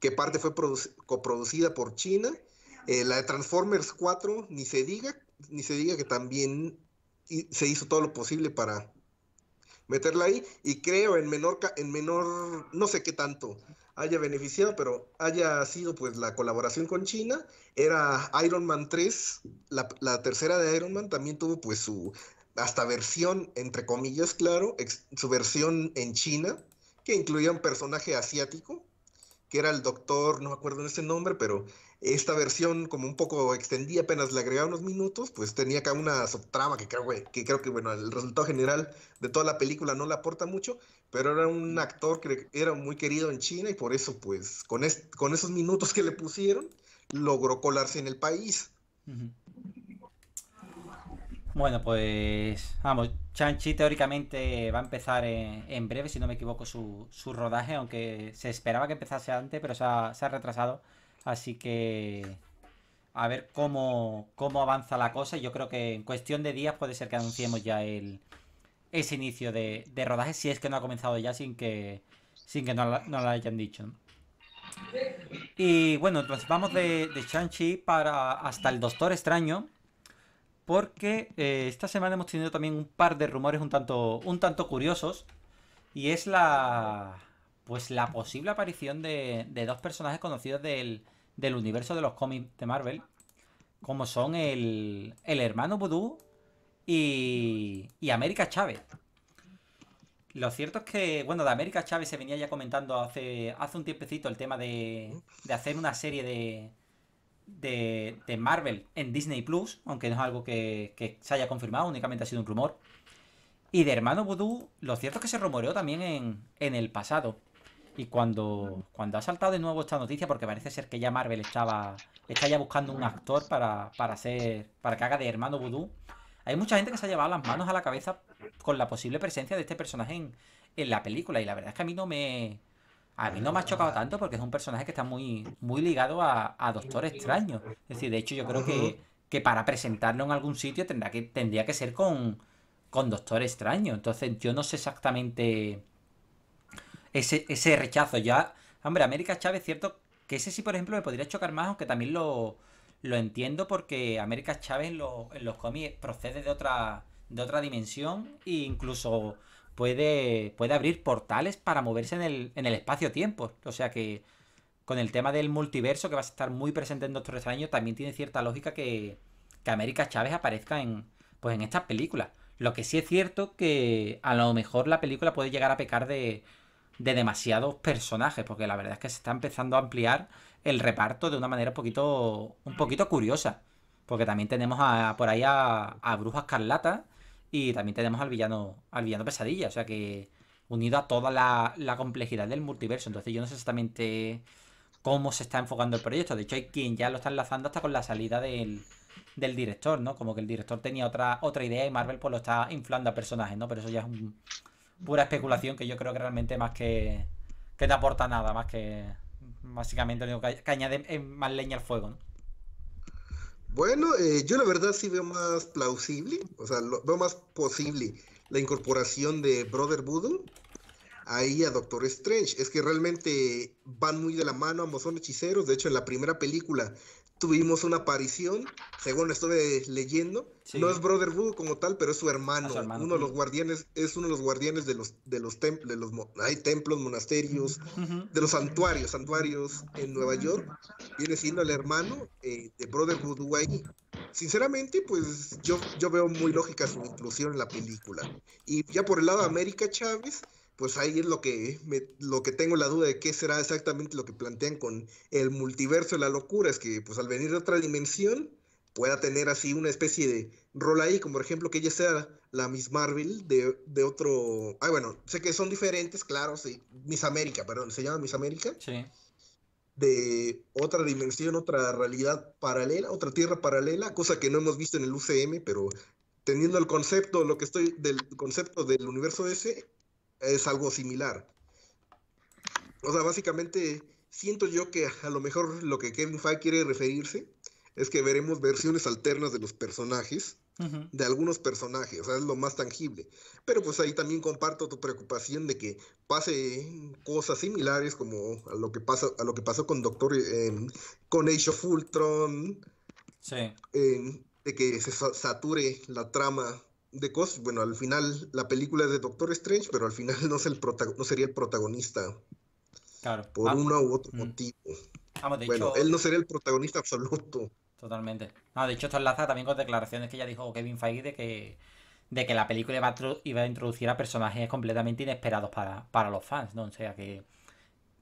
Speaker 3: que parte fue coproducida por China. Eh, la de Transformers 4, ni se diga, ni se diga que también se hizo todo lo posible para meterla ahí y creo en menor, en menor, no sé qué tanto haya beneficiado, pero haya sido pues la colaboración con China, era Iron Man 3, la, tercera de Iron Man también tuvo pues su, hasta versión, entre comillas, claro, su versión en China, que incluía un personaje asiático, que era el doctor, no me acuerdo ese nombre, pero esta versión, como un poco extendía, apenas le agregaba unos minutos, pues tenía acá una subtrama que creo, que creo que, bueno, el resultado general de toda la película no le aporta mucho, pero era un actor que era muy querido en China y por eso, pues, con, con esos minutos que le pusieron, logró colarse en el país.
Speaker 1: Bueno, pues vamos, Chanchi teóricamente va a empezar en, en breve, si no me equivoco, su, su, rodaje, aunque se esperaba que empezase antes, pero se ha, se ha retrasado Así que a ver cómo, avanza la cosa. Yo creo que en cuestión de días puede ser que anunciemos ya el, ese inicio de, rodaje, si es que no ha comenzado ya sin que, sin que nos, no lo hayan dicho. Y bueno, entonces vamos de, de chi para hasta el Doctor Extraño. Porque eh, esta semana hemos tenido también un par de rumores un tanto, un tanto curiosos. Y es la. Pues la posible aparición de, de dos personajes conocidos del, del universo de los cómics de Marvel, como son el, el hermano Voodoo y, América Chávez. Lo cierto es que, bueno, de América Chávez se venía ya comentando hace, hace un tiempecito el tema de, de hacer una serie de, de, de, Marvel en Disney Plus, aunque no es algo que, se haya confirmado, únicamente ha sido un rumor. Y de Hermano Voodoo, lo cierto es que se rumoreó también en, en el pasado. Y cuando, cuando ha saltado de nuevo esta noticia, porque parece ser que ya Marvel estaba está ya buscando un actor para, para hacer para que haga de hermano vudú hay mucha gente que se ha llevado las manos a la cabeza con la posible presencia de este personaje en, la película. Y la verdad es que a mí no me. A mí no me ha chocado tanto porque es un personaje que está muy, muy ligado a, Doctor Extraño. Es decir, de hecho, yo creo que, que para presentarlo en algún sitio tendrá que, tendría que ser con, con Doctor Extraño. Entonces, yo no sé exactamente ese, rechazo. Ya, hombre, América Chávez, cierto que ese sí, por ejemplo, me podría chocar más, aunque también lo, lo entiendo porque América Chávez en, los cómics procede de otra, de otra dimensión e incluso puede, puede abrir portales para moverse en el, espacio-tiempo. O sea que con el tema del multiverso que va a estar muy presente en Doctor años también tiene cierta lógica que, que América Chávez aparezca en, pues en estas películas. Lo que sí es cierto que a lo mejor la película puede llegar a pecar de, de demasiados personajes, porque la verdad es que se está empezando a ampliar el reparto de una manera un poquito, un poquito curiosa. Porque también tenemos por ahí a, a Bruja Escarlata y también tenemos al villano, al villano Pesadilla. O sea que unido a toda la, complejidad del multiverso. Entonces yo no sé exactamente cómo se está enfocando el proyecto. De hecho hay quien ya lo está enlazando hasta con la salida del, director, ¿no? Como que el director tenía otra, otra idea y Marvel pues lo está inflando a personajes, ¿no? Pero eso ya es un, pura especulación que yo creo que realmente más que, que no aporta nada, más que básicamente lo único que, añade es más leña al fuego, ¿no?
Speaker 3: Bueno, eh, yo la verdad sí veo más plausible, o sea, lo, veo más posible la incorporación de Brother Voodoo ahí a Doctor Strange. Es que realmente van muy de la mano, ambos son hechiceros. De hecho, en la primera película tuvimos una aparición, según estuve leyendo. No es Brother como tal, pero es su hermano. uno de los guardianes, es uno de los guardianes de los, de los templos, hay templos, monasterios, de los santuarios, santuarios en Nueva York. Viene siendo el hermano eh, de Brother Voodoo ahí. Sinceramente, pues yo, yo veo muy lógica su inclusión en la película. Y ya por el lado de América Chávez, pues ahí es lo que, me, lo que tengo la duda de qué será exactamente lo que plantean con el multiverso de la locura, es que pues al venir de otra dimensión pueda tener así una especie de rol ahí, como por ejemplo que ella sea la Miss Marvel de, otro... Ah, bueno, sé que son diferentes, claro, sí. Miss América, perdón, se llama Miss América. Sí. De otra dimensión, otra realidad paralela, otra tierra paralela, cosa que no hemos visto en el UCM, pero teniendo el concepto, lo que estoy del concepto del universo ese, es algo similar. O sea, básicamente siento yo que a lo mejor lo que Kevin Feige quiere referirse es que veremos versiones alternas de los personajes, de algunos personajes, o sea, es lo más tangible. Pero pues ahí también comparto tu preocupación de que pase cosas similares como a lo que pasa a lo que pasó con Doctor em, con Age of em, de que se sature la trama de cosas, bueno, al final la película es de Doctor Strange, pero al final no, es el no sería el protagonista. Claro. Por ah, uno u pues, otro mm. motivo.
Speaker 1: Ah, pues, bueno, él
Speaker 3: no sería el protagonista absoluto. Totalmente.
Speaker 1: No, de hecho, esto enlaza también con declaraciones que ya dijo Kevin Feige de que, de que la película iba a, introducir a personajes completamente inesperados para, los fans, ¿no? O sea que.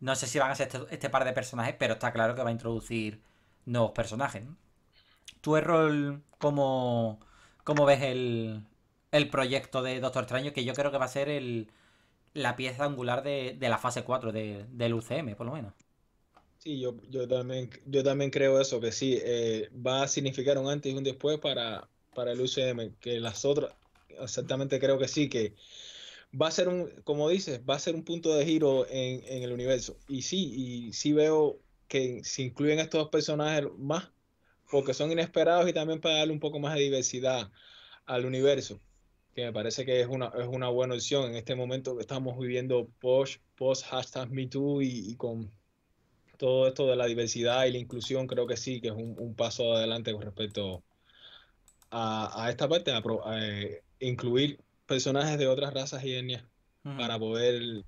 Speaker 1: No sé si van a ser este, par de personajes, pero está claro que va a introducir nuevos personajes. ¿Tu rol cómo, cómo ves el, el proyecto de Doctor Extraño, que yo creo que va a ser el, la pieza angular de, la fase 4 de, del UCM, por lo menos.
Speaker 2: Sí, yo, yo, también, yo también creo eso, que sí, eh, va a significar un antes y un después para, para el UCM, que las otras, exactamente creo que sí, que va a ser un, como dices, va a ser un punto de giro en, el universo. Y sí, y sí veo que se incluyen estos personajes más, porque son inesperados y también para darle un poco más de diversidad al universo que me parece que es una, es una buena opción en este momento que estamos viviendo post, post hashtag MeToo y, y, con todo esto de la diversidad y la inclusión, creo que sí, que es un, paso adelante con respecto a, esta parte, a, eh, incluir personajes de otras razas y etnias para poder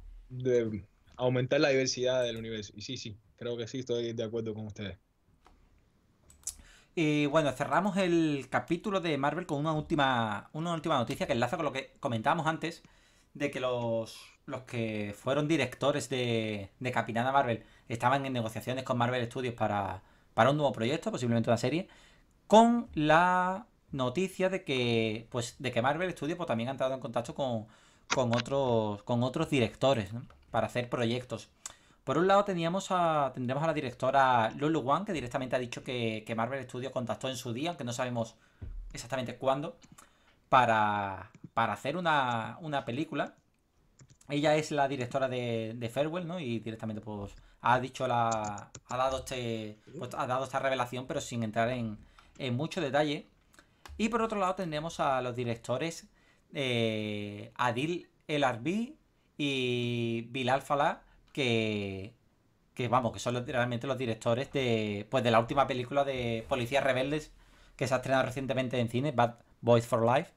Speaker 2: aumentar la diversidad del universo. Y sí, sí, creo que sí, estoy de acuerdo con ustedes. Y bueno, cerramos el capítulo de Marvel con
Speaker 1: una última, una última noticia que enlaza con lo que comentábamos antes, de que los, que fueron directores de, Capitana Marvel estaban en negociaciones con Marvel Studios para, un nuevo proyecto, posiblemente una serie, con la noticia de que, pues, de que Marvel Studios pues, también ha entrado en contacto con, con, otros, con otros directores para hacer proyectos. Por un lado teníamos a, tendremos a la directora Lulu Wang, que directamente ha dicho que, Marvel Studios contactó en su día, aunque no sabemos exactamente cuándo, para, para hacer una, película. Ella es la directora de, Farewell, ¿no? Y directamente pues ha dicho la... ha dado, este, pues, ha dado esta revelación, pero sin entrar en, en mucho detalle. Y por otro lado tendremos a los directores eh, Adil El Arbi y Bilal Falah, que, que vamos, que son literalmente los directores de, pues de la última película de Policías Rebeldes que se ha estrenado recientemente en cine, Bad Boys for Life,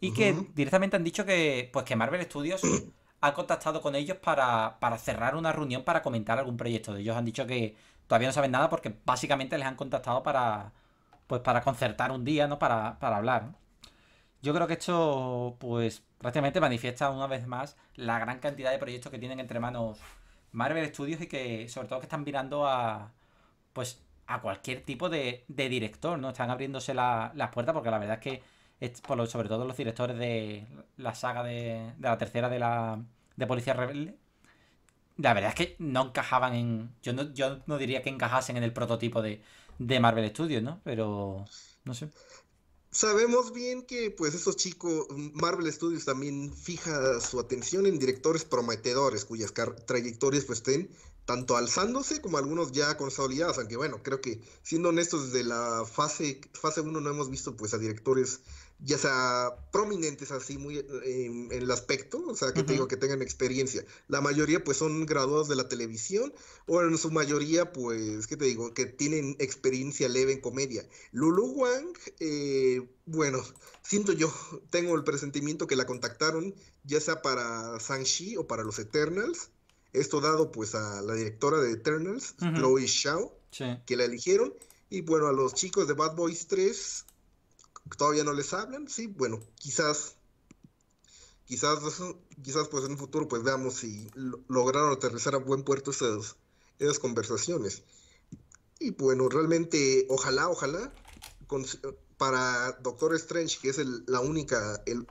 Speaker 1: y que directamente han dicho que, pues que Marvel Studios ha contactado con ellos para, para cerrar una reunión para comentar algún proyecto. Ellos han dicho que todavía no saben nada porque básicamente les han contactado para, pues para concertar un día, ¿no? Para, para hablar. Yo creo que esto, pues, prácticamente manifiesta una vez más la gran cantidad de proyectos que tienen entre manos Marvel Studios y que sobre todo que están mirando a pues a cualquier tipo de, director, ¿no? Están abriéndose las puertas porque la verdad es que es por sobre todo los directores de la saga de, de, la tercera de la de Policía Rebelde, la verdad es que no encajaban en... Yo no, yo no diría que encajasen en el prototipo de, de Marvel Studios, ¿no? Pero... No sé.
Speaker 3: Sabemos bien que pues esos chicos, Marvel Studios también fija su atención en directores prometedores cuyas trayectorias pues estén tanto alzándose como algunos ya consolidados, aunque bueno, creo que siendo honestos desde la fase fase 1 no hemos visto pues a directores ya sea prominentes así muy eh, en el aspecto, o sea, que te digo que tengan experiencia. La mayoría pues son graduados de la televisión o en su mayoría pues, ¿qué te digo? Que tienen experiencia leve en comedia. Lulu Wang, eh, bueno, siento yo, tengo el presentimiento que la contactaron ya sea para Shang-Chi o para los Eternals. Esto dado pues a la directora de Eternals, Chloe Shao, que la eligieron. Y bueno, a los chicos de Bad Boys 3 todavía no les hablan, sí, bueno, quizás, quizás, quizás pues en un futuro pues veamos si lograron aterrizar a buen puerto esas, esas conversaciones. Y bueno, realmente, ojalá, ojalá, para Doctor Strange, que es el, la única, el,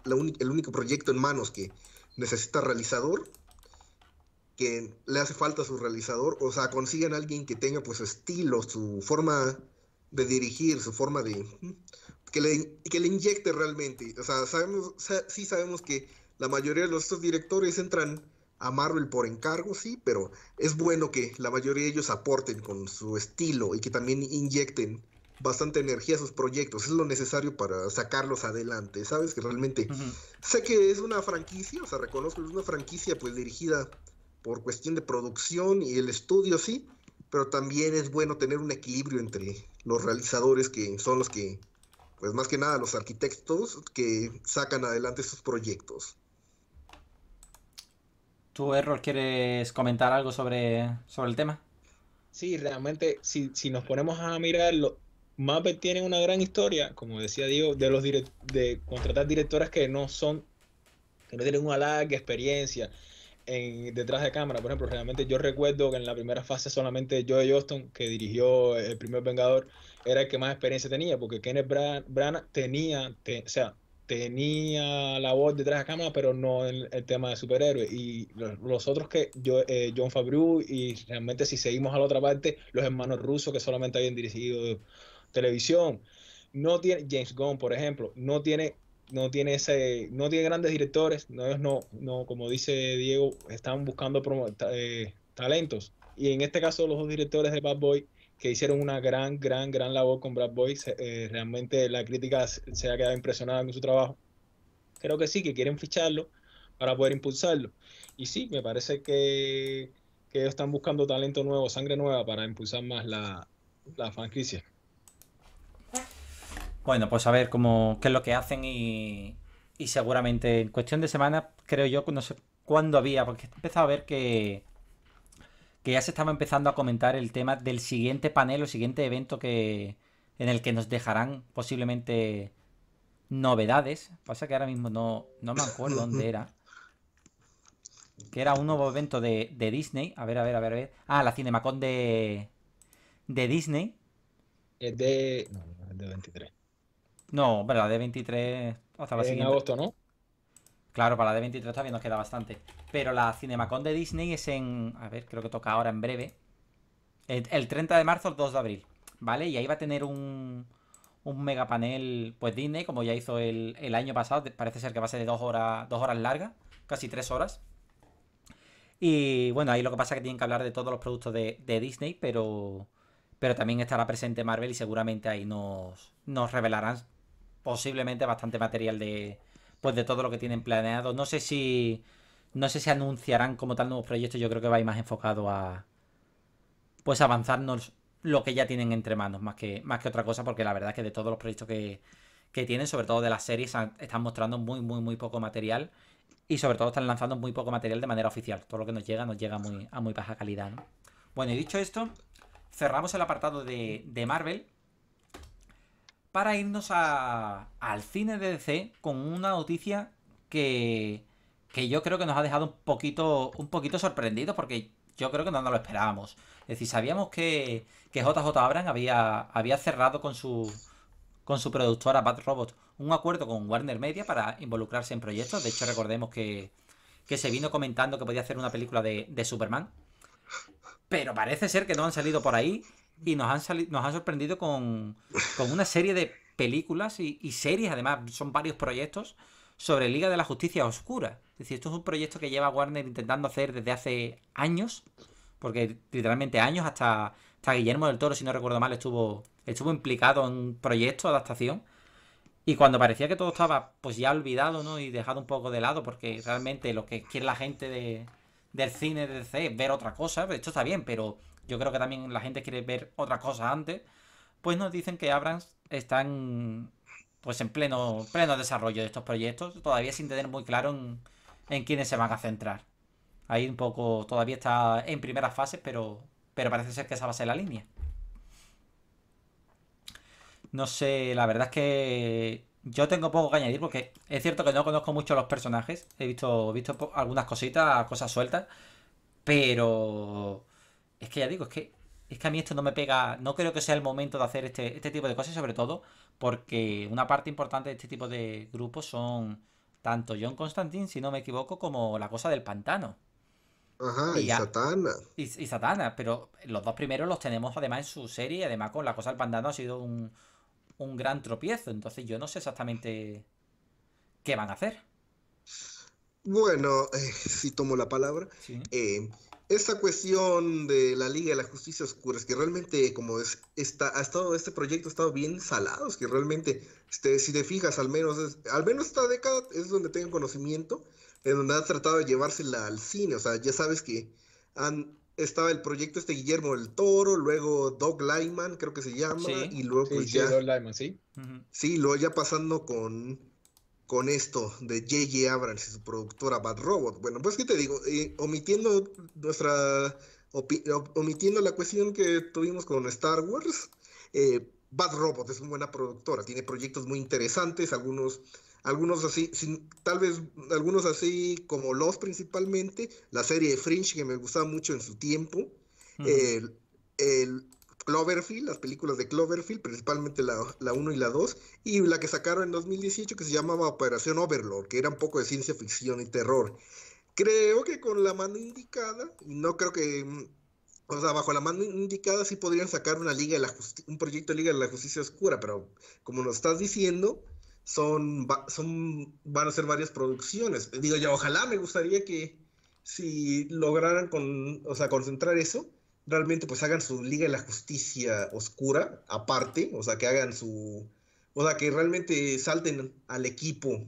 Speaker 3: único proyecto en manos que necesita realizador, que le hace falta su realizador, o sea, consigan a alguien que tenga pues su estilo, su forma de dirigir, su forma de que le, que le inyecte realmente. O sea, sabemos, sí sabemos que la mayoría de los directores entran a Marvel por encargo, sí, pero es bueno que la mayoría de ellos aporten con su estilo y que también inyecten bastante energía a sus proyectos. Es lo necesario para sacarlos adelante. Sabes que realmente sé que es una franquicia, o sea, reconozco que es una franquicia pues dirigida por cuestión de producción y el estudio, sí, pero también es bueno tener un equilibrio entre los realizadores que son los que pues más que nada los arquitectos que sacan adelante sus proyectos.
Speaker 1: ¿Tú, Error, quieres comentar algo sobre, sobre el tema?
Speaker 3: Sí, realmente, si,
Speaker 2: si nos ponemos a mirarlo, MAPE tiene una gran historia, como decía Diego, de los de contratar directoras que no son, que no tienen una larga experiencia, detrás de cámara. Por ejemplo, realmente yo recuerdo que en la primera fase solamente Joe Johnston, que dirigió el primer Vengador, era el que más experiencia tenía, porque Kenneth Branagh tenía, o sea, tenía la voz detrás de cámara, pero no en el tema de superhéroes. Y los, otros que yo, eh, John Favreau, y realmente si seguimos a la otra parte, los hermanos rusos que solamente habían dirigido televisión. No tiene, James Gunn, por ejemplo, no tiene no tiene ese, no tiene grandes directores, no, ellos no, no, como dice Diego, están buscando eh, talentos. Y en este caso los dos directores de Bad Boy, que hicieron una gran, gran, gran labor con Bad Boy, eh, realmente la crítica se, ha quedado impresionada con su trabajo. Creo que sí, que quieren ficharlo para poder impulsarlo. Y sí, me parece que, ellos están buscando talento nuevo, sangre nueva para impulsar más la, la franquicia.
Speaker 1: Bueno, pues a ver cómo, qué es lo que hacen y, seguramente en cuestión de semana, creo yo, no sé cuándo había, porque he empezado a ver que, que ya se estaba empezando a comentar el tema del siguiente panel o siguiente evento que en el que nos dejarán posiblemente novedades. Pasa que ahora mismo no, no me acuerdo dónde era. Que era un nuevo evento de, Disney. A ver, a ver, a ver, a ver. Ah, la Cinemacon de, de Disney.
Speaker 2: Es de. No, es de 23.
Speaker 1: No, pero la de 23 hasta la siguiente. agosto, ¿no? Claro, para la de 23 todavía nos queda bastante. Pero la Cinemacon de Disney es en. A ver, creo que toca ahora en breve. El, 30 de marzo, el 2 de abril. ¿Vale? Y ahí va a tener un. Un mega panel, pues Disney, como ya hizo el, año pasado, parece ser que va a ser de dos horas, dos horas largas, casi tres horas. Y bueno, ahí lo que pasa es que tienen que hablar de todos los productos de, Disney, pero, pero también estará presente Marvel y seguramente ahí nos, nos revelarán posiblemente bastante material de, pues de todo lo que tienen planeado. No sé si no sé si anunciarán como tal nuevos proyectos, yo creo que va más enfocado a pues avanzarnos lo que ya tienen entre manos más que más que otra cosa, porque la verdad es que de todos los proyectos que, tienen, sobre todo de las series, están mostrando muy muy muy poco material y sobre todo están lanzando muy poco material de manera oficial. Todo lo que nos llega nos llega muy, a muy baja calidad, Bueno, y dicho esto, cerramos el apartado de, de Marvel para irnos al cine de DC con una noticia que, yo creo que nos ha dejado un poquito, un poquito sorprendidos porque yo creo que no nos lo esperábamos. Es decir, sabíamos que, JJ Abrams había, había cerrado con su, con su productora Bad Robot un acuerdo con Warner Media para involucrarse en proyectos. De hecho, recordemos que, que se vino comentando que podía hacer una película de Superman. Pero parece ser que no han salido por ahí y nos han, salido, nos han sorprendido con, una serie de películas y, series, además son varios proyectos sobre Liga de la Justicia Oscura. Es decir, esto es un proyecto que lleva Warner intentando hacer desde hace años, porque literalmente años, hasta, Guillermo del Toro, si no recuerdo mal, estuvo, estuvo implicado en un proyecto adaptación. Y cuando parecía que todo estaba pues ya olvidado, ¿no? Y dejado un poco de lado, porque realmente lo que quiere la gente del cine de DC es ver otra cosa. Esto está bien, pero yo creo que también la gente quiere ver otra cosa antes, pues nos dicen que Abrams están en, pues en pleno, pleno desarrollo de estos proyectos, todavía sin tener muy claro en, quiénes se van a centrar. Ahí un poco, todavía está en primera fase, pero, pero parece ser que esa va a ser la línea. No sé, la verdad es que yo tengo poco que añadir porque es cierto que no conozco mucho los personajes. He visto, visto algunas cositas, cosas sueltas. Pero es que ya digo, es que, es que a mí esto no me pega. No creo que sea el momento de hacer este, este, tipo de cosas, sobre todo porque una parte importante de este tipo de grupos son tanto John Constantine, si no me equivoco, como la cosa del pantano. Ajá, y, Satana. Y, Satana, pero los dos primeros los tenemos además en su serie, además con la cosa del pantano ha sido un, gran tropiezo, entonces yo no sé exactamente qué van a hacer.
Speaker 3: Bueno, eh, si tomo la palabra, eh, esta cuestión de la Liga de la Justicia Oscura, es que realmente como es, está, ha estado, este proyecto ha estado bien salado, es que realmente, este, si te fijas, al menos, al menos esta década es donde tengo conocimiento, en donde han tratado de llevársela al cine, o sea, ya sabes que han, estaba el proyecto este Guillermo del Toro, luego Doug Lyman, creo que se llama, y luego pues ya... Doug Lyman, sí. Sí, luego ya pasando con con esto de J.J. Abrams y su productora Bad Robot. Bueno, pues, ¿qué te digo? omitiendo nuestra. omitiendo la cuestión que tuvimos con Star Wars, eh, Bad Robot es una buena productora, tiene proyectos muy interesantes, algunos. Algunos así, sin, tal vez algunos así como Los principalmente, la serie de Fringe que me gustaba mucho en su tiempo, el, Cloverfield, las películas de Cloverfield, principalmente la, la 1 y la 2, y la que sacaron en 2018 que se llamaba Operación Overlord, que era un poco de ciencia ficción y terror. Creo que con la mano indicada, y no creo que mm, o sea, bajo la mano indicada sí podrían sacar una Liga de la un proyecto de Liga de la Justicia Oscura, pero como nos estás diciendo, son, son van a ser varias producciones. Digo, ya ojalá me gustaría que si lograran con, o sea, concentrar eso, realmente pues hagan su Liga de la Justicia oscura aparte, o sea, que hagan su... O sea, que realmente salten al equipo,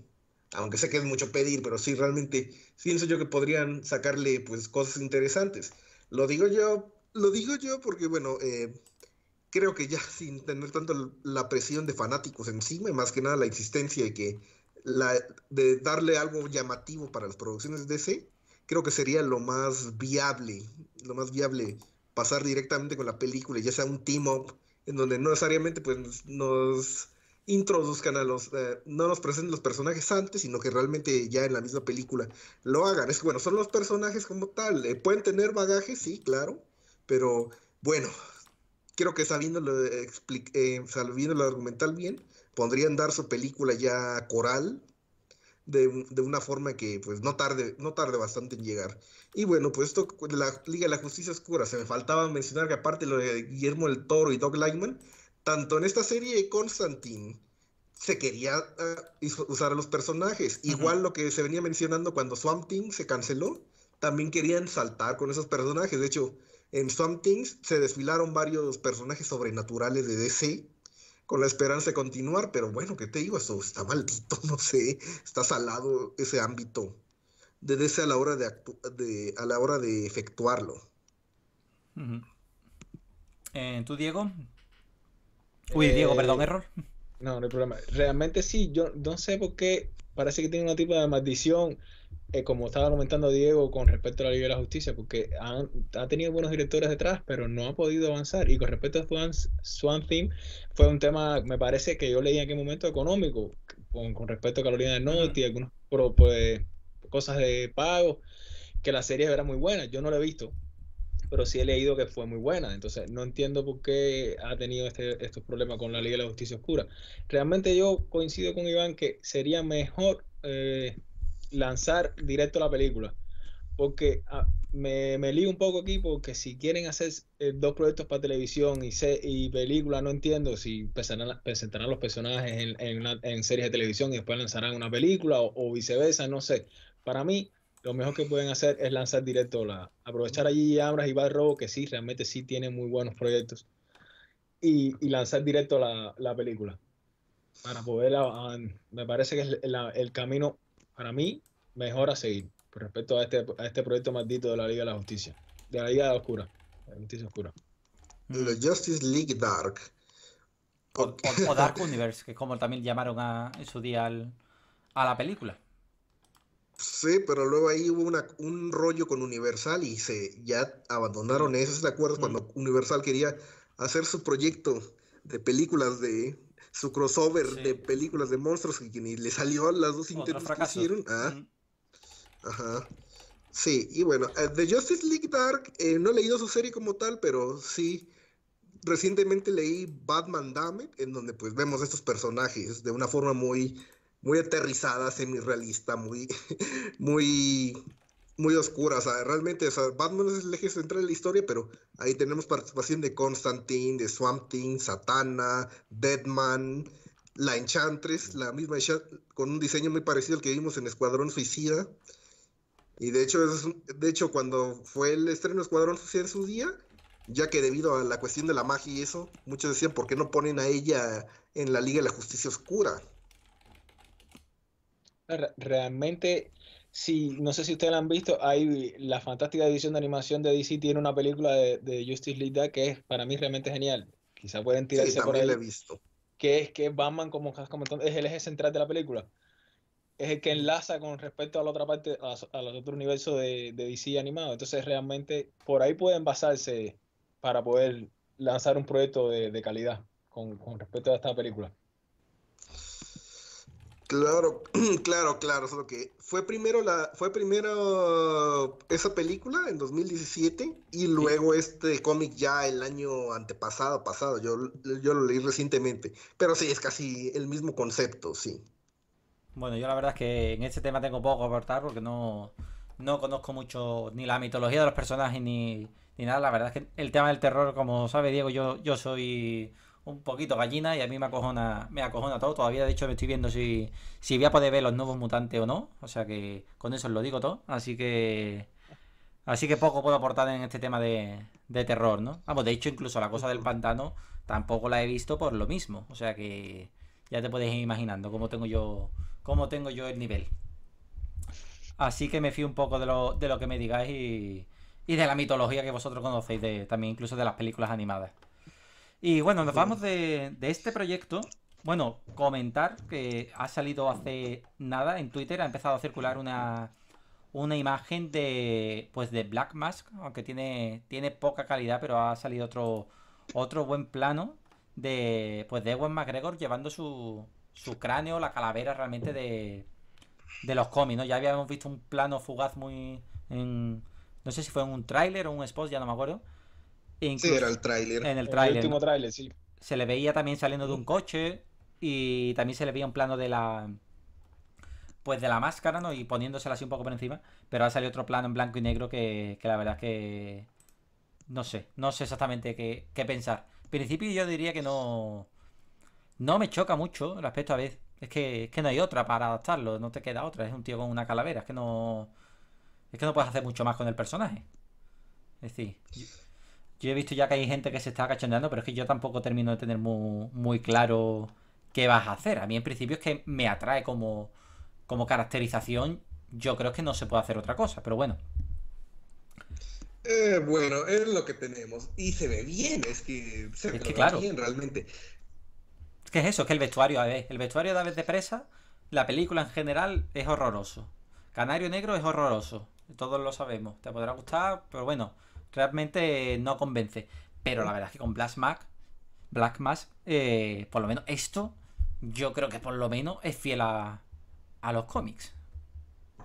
Speaker 3: aunque sé que es mucho pedir, pero sí, realmente pienso yo que podrían sacarle pues cosas interesantes. Lo digo yo, lo digo yo porque bueno, eh, creo que ya sin tener tanto la presión de fanáticos encima, y más que nada la existencia de que la, de darle algo llamativo para las producciones de DC, creo que sería lo más viable, lo más viable pasar directamente con la película, ya sea un team-up, en donde no necesariamente pues, nos introduzcan a los, eh, no nos presenten los personajes antes, sino que realmente ya en la misma película lo hagan. Es que bueno, son los personajes como tal, eh, pueden tener bagaje, sí, claro, pero bueno, ...quiero que eh, sabiendo lo argumental bien, podrían dar su película ya coral, de, una forma que pues no tarde, no tarde bastante en llegar. Y bueno, pues esto de la Liga de la Justicia Oscura, se me faltaba mencionar que aparte lo de Guillermo el Toro y Doug Lightman. tanto en esta serie Constantine se quería ah, usar a los personajes. Igual lo que se venía mencionando cuando Swamp Thing se canceló, también querían saltar con esos personajes. De hecho, en Swamp Things se desfilaron varios personajes sobrenaturales de DC con la esperanza de continuar, pero bueno, ¿qué te digo? Eso está maldito, no sé, está salado ese ámbito de ese a la hora de, a la hora de efectuarlo.
Speaker 2: Eh, ¿Tú, Diego?
Speaker 3: Uy, eh, Diego, perdón,
Speaker 2: error. No, no hay problema. Realmente sí, yo no sé por qué parece que tiene un tipo de maldición eh, como estaba comentando Diego con respecto a la Liga de la Justicia, porque ha tenido buenos directores detrás, pero no ha podido avanzar. Y con respecto a Swan, Theme, fue un tema, me parece que yo leí en aquel momento económico, con, respecto a Carolina del Norte y algunas pues, cosas de pago, que la serie era muy buena. Yo no la he visto, pero sí he leído que fue muy buena. Entonces, no entiendo por qué ha tenido este, estos problemas con la Liga de la Justicia Oscura. Realmente yo coincido con Iván que sería mejor eh, lanzar directo la película. Porque ah, me, me lío un poco aquí porque si quieren hacer eh, dos proyectos para televisión y, y película, no entiendo si presentarán, los personajes en, series de televisión y después lanzarán una película o, viceversa, no sé. Para mí, lo mejor que pueden hacer es lanzar directo la... Aprovechar allí Ambras y robo que sí, realmente sí tienen muy buenos proyectos, y, lanzar directo la, película para poder, ah, me parece que es el camino para mí, mejor seguir respecto este, a este, proyecto maldito de la Liga de la Justicia, de la Liga de la Oscura, de la Justice League Dark.
Speaker 1: O, Dark Universe, que es como también llamaron a, en su día a la película.
Speaker 3: Sí, pero luego ahí hubo un rollo con Universal y se ya abandonaron eso, acuerdos. Cuando mm. Universal quería hacer su proyecto de películas de su crossover de películas de monstruos que ni le salió a las dos intentos que hicieron. Ah. Ajá. Sí, y bueno, The eh, Justice League Dark, eh, no he leído su serie como tal, pero sí, recientemente leí Batman Dammit, en donde pues vemos estos personajes de una forma muy, muy aterrizada, semi-realista, muy, muy muy oscura. O sea, realmente, o sea, Batman es el eje central de la historia, pero ahí tenemos participación de Constantine, de Swamp Thing, Satana, Deadman, la Enchantress, la misma con un diseño muy parecido al que vimos en Escuadrón Suicida. Y de hecho, de hecho cuando fue el estreno de Escuadrón Suicida en su día, ya que debido a la cuestión de la magia y eso, muchos decían, ¿por qué no ponen a ella en la Liga de la Justicia Oscura?
Speaker 2: Realmente Sí, no sé si ustedes la han visto, hay la fantástica edición de animación de DC tiene una película de, Justice League que es para mí realmente genial. Quizá pueden tirarse por ahí. he visto. Que es que Batman, como estás es el eje central de la película. Es el que enlaza con respecto a la otra parte, a, los otros universos de, DC animado. Entonces realmente por ahí pueden basarse para poder lanzar un proyecto
Speaker 3: de, calidad con respecto a esta película. Claro, claro, claro, solo que fue primero la, fue primero esa película en 2017 y luego este cómic ya el año antepasado, pasado, yo, yo lo leí recientemente, pero sí, es casi el mismo concepto, sí.
Speaker 1: Bueno, yo la verdad es que en este tema tengo poco que aportar porque no, no conozco mucho ni la mitología de los personajes ni, ni nada, la verdad es que el tema del terror, como sabe Diego, yo, yo soy un poquito gallina y a mí me acojona, me acojona todo. Todavía, de hecho, me estoy viendo si, si voy a poder ver los nuevos mutantes o no. O sea que con eso os lo digo todo. Así que. Así que poco puedo aportar en este tema de, terror, ¿no? Vamos, de hecho, incluso la cosa del pantano tampoco la he visto por lo mismo. O sea que ya te podéis ir imaginando cómo tengo yo. cómo tengo yo el nivel. Así que me fío un poco de lo, de lo que me digáis y. de la mitología que vosotros conocéis, de, también incluso de las películas animadas. Y bueno, nos vamos de, este proyecto. Bueno, comentar que ha salido hace nada en Twitter, ha empezado a circular una, una imagen de pues de Black Mask, aunque tiene, tiene poca calidad, pero ha salido otro, otro buen plano de pues de Ewan McGregor llevando su, su cráneo, la calavera realmente de, de los cómics, ¿no? Ya habíamos visto un plano fugaz muy en, no sé si fue en un tráiler o un spot, ya no me acuerdo, sí, era el tráiler. En el tráiler. último tráiler, sí. Se le veía también saliendo de un coche y también se le veía un plano de la pues de la máscara, ¿no? Y poniéndosela así un poco por encima, pero ha salido otro plano en blanco y negro que, la verdad es que no sé, no sé exactamente qué, pensar. En principio yo diría que no no me choca mucho el aspecto a veces. Es que, es que no hay otra para adaptarlo, no te queda otra. Es un tío con una calavera, es que no. Es que no puedes hacer mucho más con el personaje. Es decir. Yo he visto ya que hay gente que se está cachondeando, pero es que yo tampoco termino de tener muy, claro qué vas a hacer. A mí en principio es que me atrae como, como caracterización. Yo creo que no se puede hacer otra cosa, pero bueno.
Speaker 3: Eh, bueno, es lo que tenemos. Y se ve bien, es que se ve bien realmente. qué
Speaker 1: que es eso, es que el vestuario, a ver, el vestuario de Aves de Presa, la película en general es horroroso. Canario Negro es horroroso, todos lo sabemos. Te podrá gustar, pero bueno, realmente no convence. Pero la verdad es que con Black Mask, Black Mask eh, por lo menos esto, yo creo que por lo menos es fiel a,
Speaker 3: los cómics.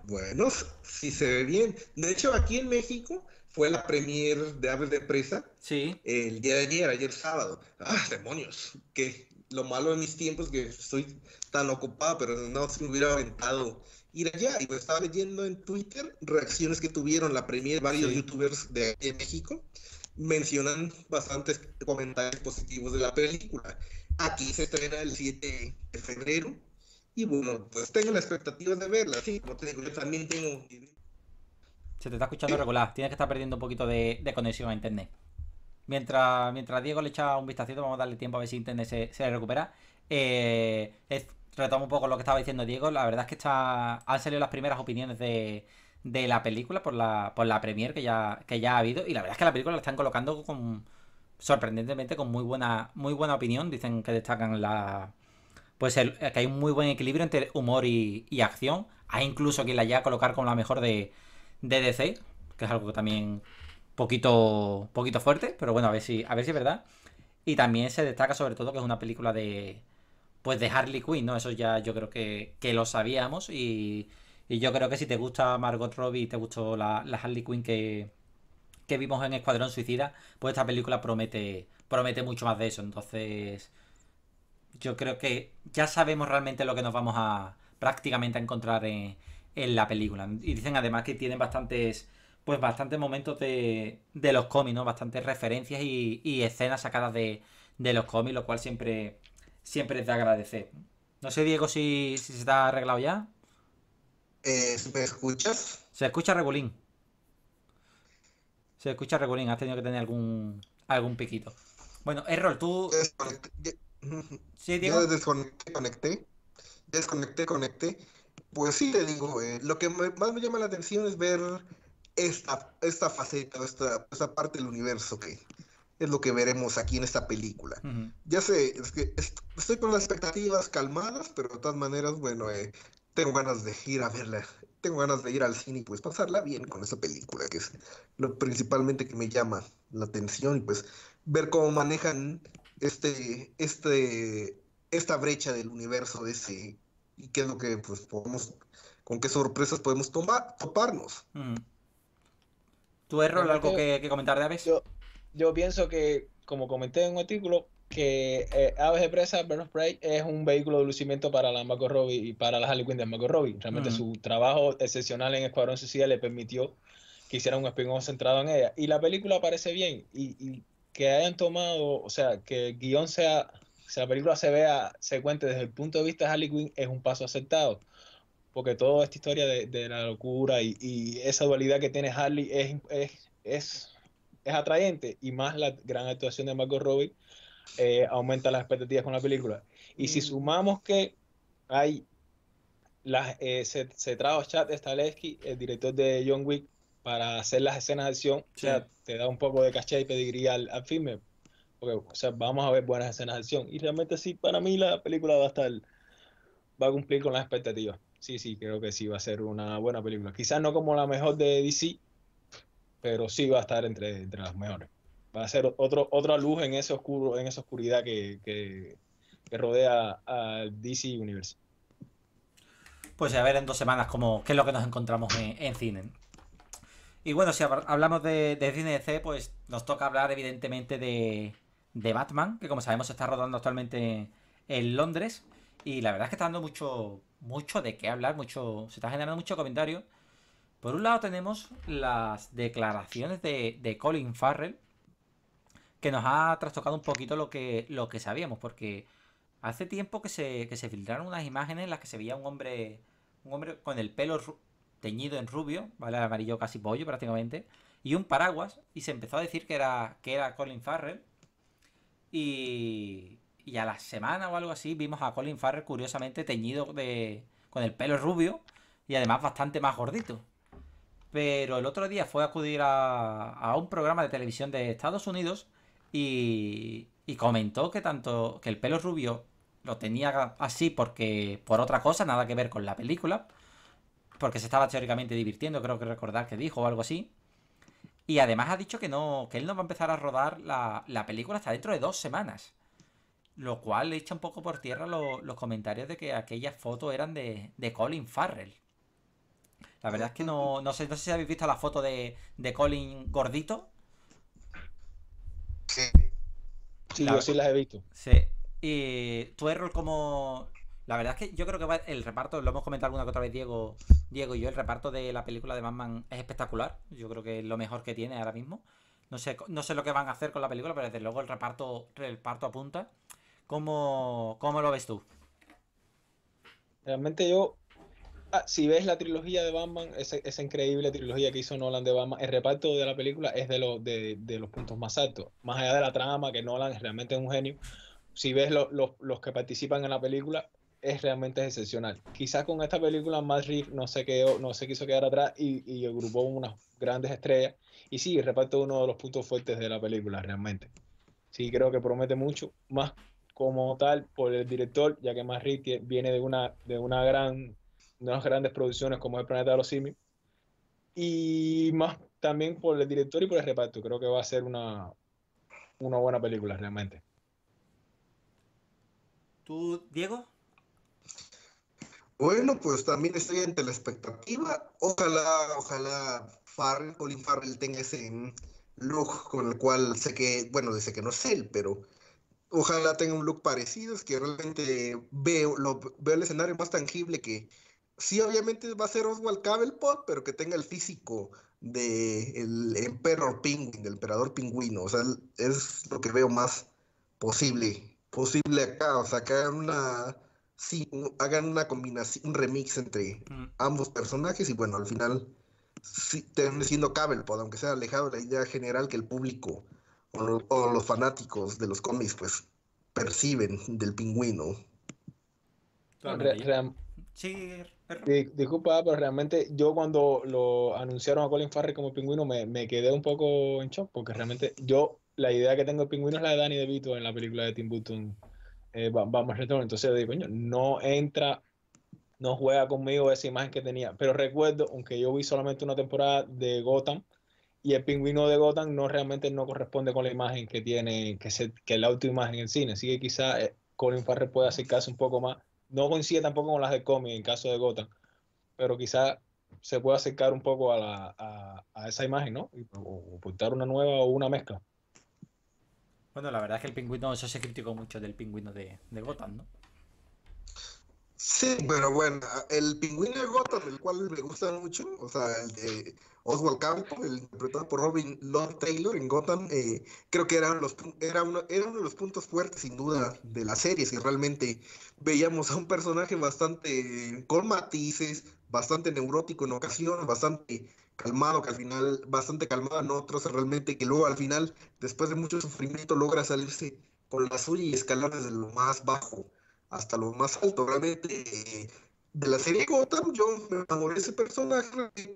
Speaker 3: Bueno, si se ve bien. De hecho, aquí en México fue la premier de Aves de Presa. Sí. El día de ayer, ayer sábado. ¡Ah, demonios! Que lo malo de mis tiempos que estoy tan ocupado, pero no se me hubiera aventado ir allá. Y estaba leyendo en Twitter reacciones que tuvieron la premier varios youtubers de, de, México mencionan bastantes comentarios positivos de la película. Aquí se estrena el 7 de febrero y bueno, pues tengo la expectativa de verla, sí, como te digo, yo también tengo...
Speaker 1: Se te está escuchando regular, tienes que estar perdiendo un poquito de, de, conexión a internet. Mientras, mientras Diego le echa un vistacito, vamos a darle tiempo a ver si internet se, se recupera. Eh, retomo un poco lo que estaba diciendo Diego, la verdad es que está, han salido las primeras opiniones de, de la película por la, por la premiere que ya, que ya ha habido. Y la verdad es que la película la están colocando con sorprendentemente con muy buena, muy buena opinión. Dicen que destacan la. Pues que hay un muy buen equilibrio entre humor y, acción. Hay incluso quien la llega a colocar como la mejor de, de DC, que es algo también poquito, poquito fuerte, pero bueno, a ver si, a ver si es verdad. Y también se destaca sobre todo que es una película de, pues de Harley Quinn, ¿no? Eso ya yo creo que, lo sabíamos y, yo creo que si te gusta Margot Robbie y te gustó la, Harley Quinn que, vimos en Escuadrón Suicida, pues esta película promete, promete mucho más de eso. Entonces, yo creo que ya sabemos realmente lo que nos vamos a prácticamente a encontrar en, la película. Y dicen además que tienen bastantes pues bastantes momentos de, de los cómics, ¿no? Bastantes referencias y, escenas sacadas de, de los cómics, lo cual siempre siempre te agradecer. No sé, Diego, si, si se está arreglado ya. ¿Me eh, escuchas? Se escucha regulín. Se escucha regulín. Has tenido que tener algún, algún piquito.
Speaker 3: Bueno, Errol, tú... Sí, Diego. Yo desconecté, conecté. Desconecté, conecté. Pues sí, te digo, eh, lo que más me llama la atención es ver esta, esta faceta, esta, esta parte del universo que, es lo que veremos aquí en esta película. Ya sé, es que estoy con las expectativas calmadas, pero de todas maneras, bueno, eh, tengo ganas de ir a verla, tengo ganas de ir al cine y pues pasarla bien con esta película, que es lo principalmente que me llama la atención y pues ver cómo manejan este, este, esta brecha del universo ese y qué es lo que pues podemos, con qué sorpresas podemos toparnos.
Speaker 2: ¿Tu error algo que, que comentar de Aves? Yo, yo pienso que, como comenté en un artículo, que eh, Aves de Presa, Burn Prey, es un vehículo de lucimiento para la Marco Robbie y para las Harley Quinn de Marco Robbie. Realmente su trabajo excepcional en Escuadrón Suicida le permitió que hiciera un spin-off centrado en ella. Y la película parece bien. Y, que hayan tomado, o sea, que el guión sea, la película se vea, se cuente desde el punto de vista de Harley Quinn, es un paso aceptado. Porque toda esta historia de, la locura y, esa dualidad que tiene Harley es, es es atrayente y más la gran actuación de Margot Robbie eh, aumenta las expectativas con la película. Y si mm. sumamos que hay las, eh, se, se, trajo Chad el director de John Wick, para hacer las escenas de acción, o sea, te da un poco de caché y pedigrí al, filme. Porque, o sea, vamos a ver buenas escenas de acción. Y realmente sí, para mí la película va a estar, va a cumplir con las expectativas. Sí, sí, creo que sí va a ser una buena película. Quizás no como la mejor de DC, pero sí va a estar entre, entre las mejores. Va a ser otro, otra luz en, ese oscuro, en esa oscuridad que, rodea al DC Universe.
Speaker 1: Pues a ver en dos semanas cómo, qué es lo que nos encontramos en, cine. Y bueno, si hablamos de, de cine DC, pues nos toca hablar evidentemente de, Batman, que como sabemos está rodando actualmente en Londres. Y la verdad es que está dando mucho, mucho de qué hablar, mucho, se está generando mucho comentario. Por un lado tenemos las declaraciones de, Colin Farrell, que nos ha trastocado un poquito lo que, lo que sabíamos, porque hace tiempo que se, filtraron unas imágenes en las que se veía un hombre, un hombre con el pelo teñido en rubio, ¿vale? Amarillo casi pollo prácticamente, y un paraguas, y se empezó a decir que era, que era Colin Farrell, y, y a la semana o algo así vimos a Colin Farrell curiosamente teñido de, con el pelo rubio y además bastante más gordito. Pero el otro día fue a acudir a, un programa de televisión de Estados Unidos y, comentó que tanto que el pelo rubio lo tenía así porque por otra cosa, nada que ver con la película, porque se estaba teóricamente divirtiendo, creo que recordar que dijo o algo así. Y además ha dicho que no, que él no va a empezar a rodar la, película hasta dentro de dos semanas. Lo cual echa un poco por tierra los comentarios de que aquellas fotos eran de, de Colin Farrell. La verdad es que no, no, sé, no sé si habéis visto la foto de, de Colin gordito.
Speaker 2: Sí. Sí, yo sí las he visto.
Speaker 1: Sí. Y tu error como... La verdad es que yo creo que el reparto, lo hemos comentado alguna que otra vez Diego, Diego y yo, el reparto de la película de Batman es espectacular. Yo creo que es lo mejor que tiene ahora mismo. No sé, no sé lo que van a hacer con la película, pero desde luego el reparto, el reparto apunta.
Speaker 2: ¿Cómo, ¿Cómo lo ves tú? Realmente yo Ah, si ves la trilogía de Batman, esa, increíble trilogía que hizo Nolan de Batman, el reparto de la película es de, lo, de, de, los puntos más altos. Más allá de la trama, que Nolan es realmente un genio, si ves los que participan en la película, es realmente excepcional. Quizás con esta película Matt Reeves no se quedó, no se quiso quedar atrás y, y agrupó unas grandes estrellas. Y sí, el reparto es uno de los puntos fuertes de la película, realmente. Sí, creo que promete mucho, más como tal por el director, ya que Matt Reeves viene de una, de una gran unas grandes producciones como El Planeta de los Simios. Y más también por el director y por el reparto. Creo que va a ser una, buena película realmente.
Speaker 3: ¿Tú, Diego? Bueno, pues también estoy ante la expectativa. Ojalá, ojalá Farrell, Colin Farrell tenga ese look con el cual sé que, bueno, dice que no es él, pero ojalá tenga un look parecido, es que realmente veo, lo, veo el escenario más tangible que sí, obviamente va a ser Oswald Cablepot, pero que tenga el físico de el Emperor del Emperador Pingüino. O sea, es lo que veo más posible, posible acá. O sea, que hagan una, sí, hagan una combinación, un remix entre mm. ambos personajes y bueno, al final sí, termine siendo Cablepot, aunque sea alejado de la idea general que el público o, los fanáticos de los cómics, pues perciben del pingüino.
Speaker 2: Sí, er, er. disculpa, pero realmente yo cuando lo anunciaron a Colin Farrell como pingüino me, quedé un poco en shock porque realmente yo la idea que tengo del pingüino es la de Danny DeVito en la película de Tim Burton eh, Vamos Return. Entonces digo, no entra, no juega conmigo esa imagen que tenía. Pero recuerdo, aunque yo vi solamente una temporada de Gotham y el pingüino de Gotham no realmente no corresponde con la imagen que tiene, que, es que la autoimagen en cine. Así que quizá eh, Colin Farrell puede caso un poco más no coincide tampoco con las de cómic en caso de Gotham, pero quizá se pueda acercar un poco a, la, a, a esa imagen, ¿no? O, pintar una nueva o una mezcla. Bueno, la verdad es que el pingüino, eso se criticó
Speaker 3: mucho del pingüino de, de Gotham, ¿no? Sí, pero bueno, el pingüino de Gotham, el cual me gusta mucho, o sea, el de Oswald Campo, el interpretado por Robin Lord Taylor en Gotham, eh, creo que los, era, uno, era uno de los puntos fuertes, sin duda, de la serie, si realmente veíamos a un personaje bastante con matices, bastante neurótico en ocasiones, bastante calmado, que al final, bastante calmado en otros, realmente que luego al final, después de mucho sufrimiento, logra salirse con la suya y escalar desde lo más bajo hasta lo más alto. Realmente, eh, de la serie Gotham, yo me enamoré de ese personaje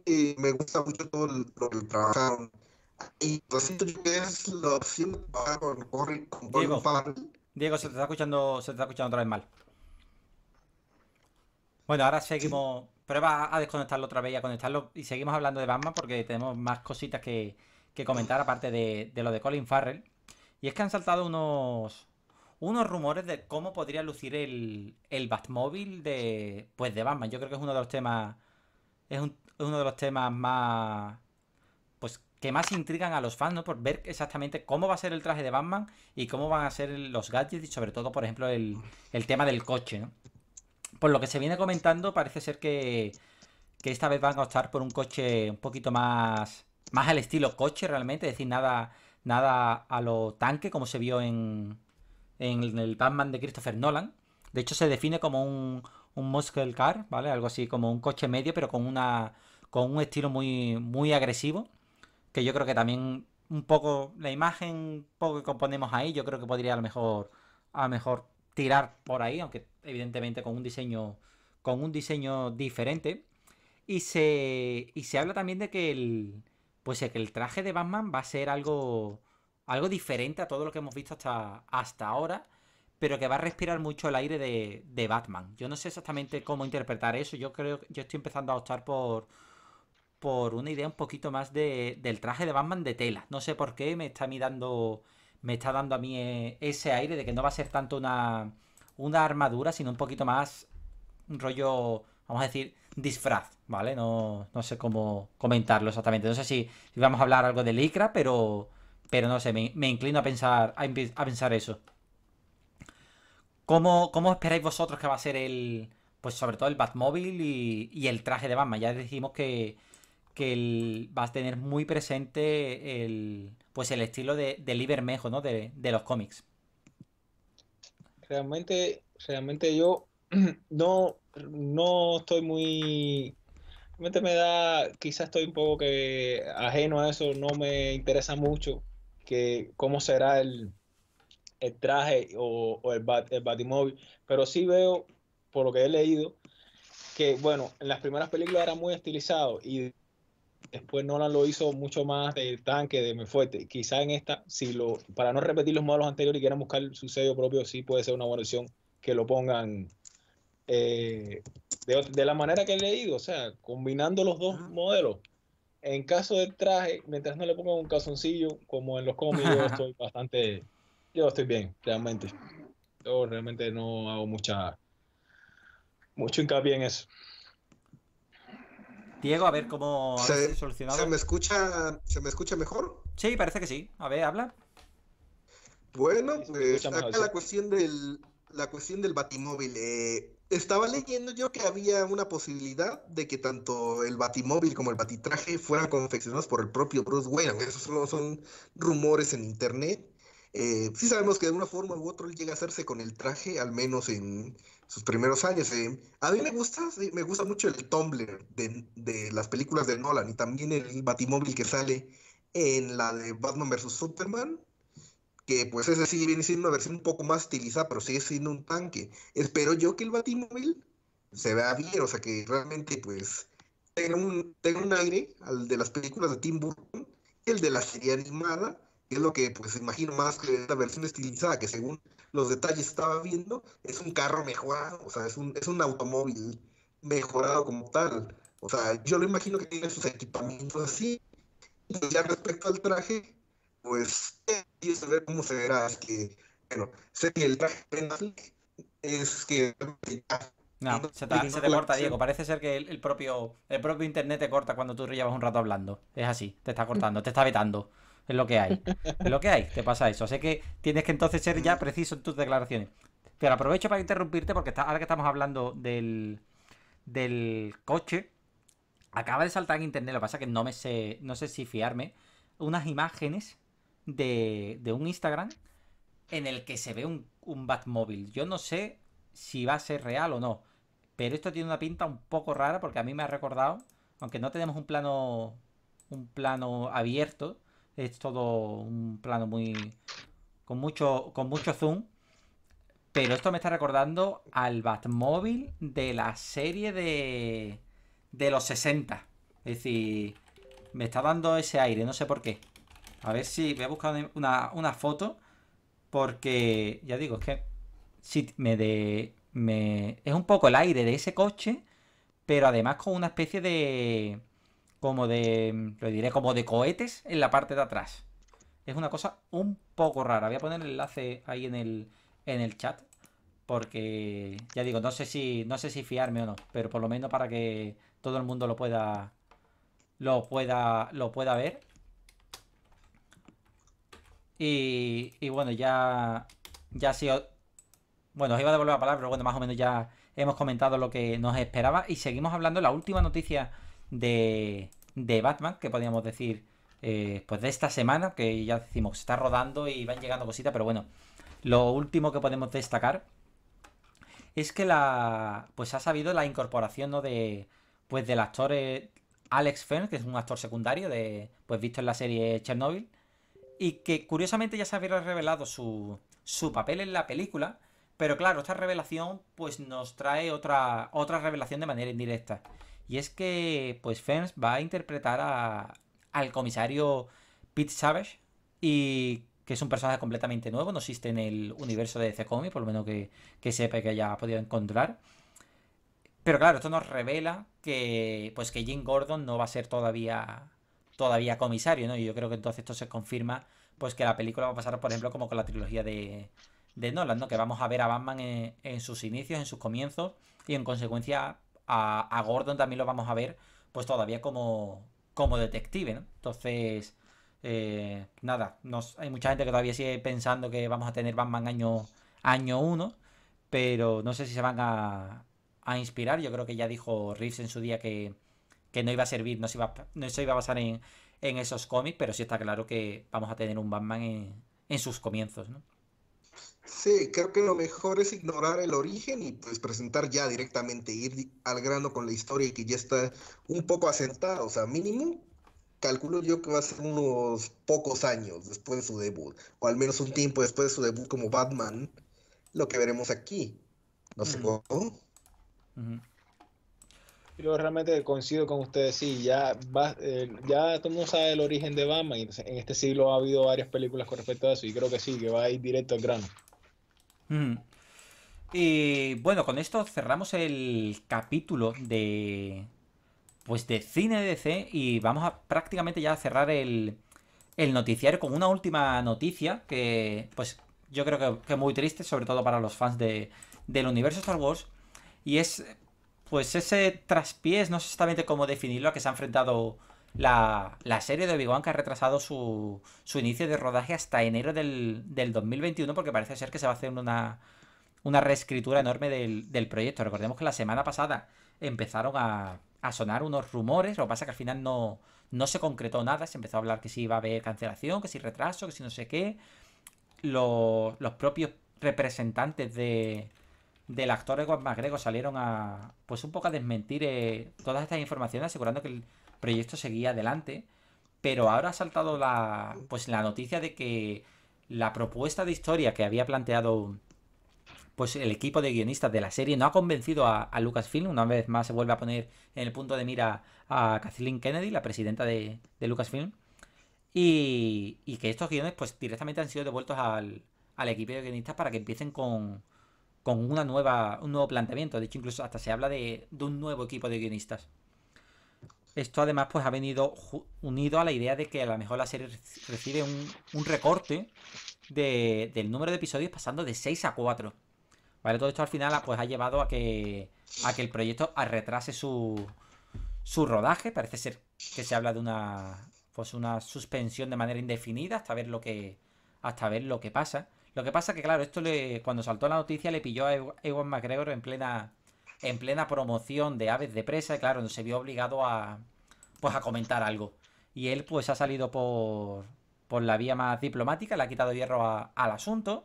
Speaker 3: y me gusta mucho todo lo que trabajaron. Y lo pues, siento yo que es la opción para correr con, Colin Diego,
Speaker 1: Diego, se te está escuchando, se te está escuchando otra vez mal. Bueno, ahora seguimos. Prueba a desconectarlo otra vez y a conectarlo. Y seguimos hablando de Batman porque tenemos más cositas que, que comentar, aparte de, de lo de Colin Farrell. Y es que han saltado unos, unos rumores de cómo podría lucir el, el Batmóvil de, pues de Batman. Yo creo que es uno de los temas. Es, uno de los temas más. Pues que más intrigan a los fans, ¿no? Por ver exactamente cómo va a ser el traje de Batman y cómo van a ser los gadgets y sobre todo, por ejemplo, el, el tema del coche, ¿no? Por lo que se viene comentando, parece ser que, que esta vez van a optar por un coche un poquito más, más al estilo coche realmente, es decir, nada, nada a lo tanque como se vio en, en el Batman de Christopher Nolan. De hecho, se define como un, un muscle car, ¿vale? Algo así como un coche medio, pero con una con un estilo muy, muy agresivo. Que yo creo que también un poco la imagen poco que componemos ahí, yo creo que podría a lo mejor a mejor tirar por ahí, aunque evidentemente con un diseño con un diseño diferente. Y se y se habla también de que el pues que el traje de Batman va a ser algo algo diferente a todo lo que hemos visto hasta, hasta ahora, pero que va a respirar mucho el aire de, de, Batman. Yo no sé exactamente cómo interpretar eso, yo creo yo estoy empezando a optar por, por una idea un poquito más del traje de Batman de tela. No sé por qué me está mirando, me está dando a mí eh, ese aire de que no va a ser tanto una, una armadura, sino un poquito más un rollo, vamos a decir, disfraz, ¿vale? No, no sé cómo comentarlo exactamente. No sé si, vamos a hablar algo de Licra, pero pero no sé, me, inclino a pensar, a, pensar eso. ¿Cómo, ¿Cómo, esperáis vosotros que va a ser el. Pues sobre todo el Batmóvil y, el traje de Batman? Ya decimos que, que el, a tener muy presente el. Pues el estilo de, de ¿no? De, de los cómics.
Speaker 2: Realmente, realmente yo no, no estoy muy. Realmente me da. Quizás estoy un poco que ajeno a eso, no me interesa mucho que cómo será el, traje o, el, batimóvil, pero sí veo, por lo que he leído, que bueno, en las primeras películas era muy estilizado y después Nolan lo hizo mucho más de tanque, de muy fuerte. Quizá en esta, si lo, para no repetir los modelos anteriores y quieran buscar su sello propio, sí puede ser una buena opción que lo pongan eh, de, de, la manera que he leído, o sea, combinando los dos ah. modelos, en caso de traje, mientras no le pongan un calzoncillo, como en los cómics, yo estoy bastante. Yo estoy bien, realmente. Yo realmente no hago mucha. Mucho hincapié en eso. Diego, a ver cómo
Speaker 3: se, solucionado. ¿se me, escucha, ¿Se me escucha
Speaker 1: mejor? Sí, parece que sí. A ver, habla.
Speaker 3: Bueno, pues acá la cuestión del, la cuestión del batimóvil. Eh, estaba leyendo yo que había una posibilidad de que tanto el batimóvil como el batitraje fueran confeccionados por el propio Bruce Wayne, esos solo son rumores en internet. Eh, sí sabemos que de una forma u otra él llega a hacerse con el traje, al menos en sus primeros años. Eh. A mí me gusta, me gusta mucho el Tumblr de, de, las películas de Nolan y también el batimóvil que sale en la de Batman vs. Superman que pues ese sí viene siendo una versión un poco más estilizada, pero sigue siendo un tanque. Espero yo que el Batimóvil se vea bien, o sea, que realmente pues tenga un, tenga un aire al de las películas de Tim Burton, el de la serie animada, que es lo que pues imagino más que la versión estilizada, que según los detalles estaba viendo, es un carro mejorado, o sea, es un, es un automóvil mejorado como tal. O sea, yo lo imagino que tiene sus equipamientos así. Y ya respecto al traje, pues y saber cómo se verá. Es que, bueno, sé que el traje es que.
Speaker 1: No, se te, se corta, Diego. Parece ser que el, propio, el propio internet te corta cuando tú llevas un rato hablando. Es así, te está cortando, te está vetando. Es lo que hay. Es lo que hay, te pasa eso. Así que tienes que entonces ser ya preciso en tus declaraciones. Pero aprovecho para interrumpirte porque ahora que estamos hablando del, del coche, acaba de saltar en internet. Lo que pasa es que no me sé, no sé si fiarme. Unas imágenes de, un Instagram en el que se ve un, Batmóvil. Yo no sé si va a ser real o no, pero esto tiene una pinta un poco rara porque a mí me ha recordado, aunque no tenemos un plano un plano abierto, es todo un plano muy con mucho con mucho zoom, pero esto me está recordando al Batmóvil de la serie de de los 60. Es decir, me está dando ese aire, no sé por qué. A ver si voy a buscar una, foto. Porque, ya digo, es que si me de, es un poco el aire de ese coche, pero además con una especie de... Como de... Lo diré, como de cohetes en la parte de atrás. Es una cosa un poco rara. Voy a poner el enlace ahí en el, en el chat. Porque, ya digo, no sé si no sé si fiarme o no, pero por lo menos para que todo el mundo lo pueda lo pueda lo pueda ver y, bueno, ya, ya ha sido... Bueno, os iba a devolver la palabra, pero bueno, más o menos ya hemos comentado lo que nos esperaba. Y seguimos hablando de la última noticia de, de Batman, que podríamos decir, eh, pues de esta semana, que ya decimos, se está rodando y van llegando cositas, pero bueno, lo último que podemos destacar es que la pues ha sabido la incorporación de pues del actor eh, Alex Fern, que es un actor secundario de pues visto en la serie Chernobyl y que curiosamente ya se había revelado su, su papel en la película, pero claro, esta revelación pues nos trae otra, otra revelación de manera indirecta. Y es que pues fans va a interpretar a, al comisario Pete Savage y que es un personaje completamente nuevo, no existe en el universo de DC Comics, por lo menos que, que sepa que haya podido encontrar. Pero claro, esto nos revela que pues que Jim Gordon no va a ser todavía todavía comisario, ¿no? Y yo creo que entonces esto se confirma, pues que la película va a pasar, por ejemplo, como con la trilogía de, de Nolan, ¿no? Que vamos a ver a Batman en, en sus inicios, en sus comienzos, y en consecuencia a, Gordon también lo vamos a ver, pues todavía como, como detective, ¿no? Entonces, eh, nada, hay mucha gente que todavía sigue pensando que vamos a tener Batman año, año 1, pero no sé si se van a, a inspirar, yo creo que ya dijo Reeves en su día que no iba a servir, no se iba, iba a basar en, esos cómics, pero sí está claro que vamos a tener un Batman en, sus comienzos,
Speaker 3: Sí, creo que lo mejor es ignorar el origen y pues presentar ya directamente, ir al grano con la historia y que ya está un poco asentado o sea, mínimo, calculo yo que va a ser unos pocos años después de su debut, o al menos un tiempo después de su debut como Batman, lo que veremos aquí. No sé cómo.
Speaker 2: Yo realmente coincido con ustedes, sí, ya, eh, ya todo el mundo sabe el origen de Batman, y en este siglo ha habido varias películas con respecto a eso, y creo que sí, que va a ir directo al grano.
Speaker 1: Mm. Y bueno, con esto cerramos el capítulo de. Pues de cine DC. Y vamos a prácticamente ya cerrar el, el noticiario con una última noticia. Que, pues, yo creo que, es muy triste, sobre todo para los fans de, del universo Star Wars. Y es pues ese traspiés, no sé exactamente cómo definirlo, a que se ha enfrentado la, la serie de Obi-Wan que ha retrasado su, inicio de rodaje hasta enero del, 2021 porque parece ser que se va a hacer una, una reescritura enorme del, proyecto. Recordemos que la semana pasada empezaron a, a sonar unos rumores, lo que pasa que al final no, no se concretó nada, se empezó a hablar que si iba a haber cancelación, que si retraso, que si no sé qué. los propios representantes de, del actor Ewan McGregor salieron a, pues un poco a desmentir eh, todas estas informaciones, asegurando que el proyecto seguía adelante. Pero ahora ha saltado la, pues la noticia de que la propuesta de historia que había planteado pues el equipo de guionistas de la serie no ha convencido a, Lucasfilm. Una vez más se vuelve a poner en el punto de mira a Kathleen Kennedy, la presidenta de, de Lucasfilm. Y, y, que estos guiones pues directamente han sido devueltos al, al equipo de guionistas para que empiecen con, con una nueva, un nuevo planteamiento. De hecho, incluso hasta se habla de, un nuevo equipo de guionistas. Esto además pues ha venido unido a la idea de que a lo mejor la serie recibe un, recorte de, del número de episodios pasando de 6 a 4. Vale, todo esto al final ah, pues ha llevado a que, a que el proyecto retrase su, su rodaje. Parece ser que se habla de una, pues una suspensión de manera indefinida hasta ver lo que, hasta ver lo que pasa. Lo que pasa que, claro, esto le, cuando saltó la noticia le pilló a Ewan McGregor en plena, en plena promoción de aves de presa y, claro, se vio obligado a, pues, a comentar algo. Y él, pues, ha salido por, por la vía más diplomática, le ha quitado hierro al asunto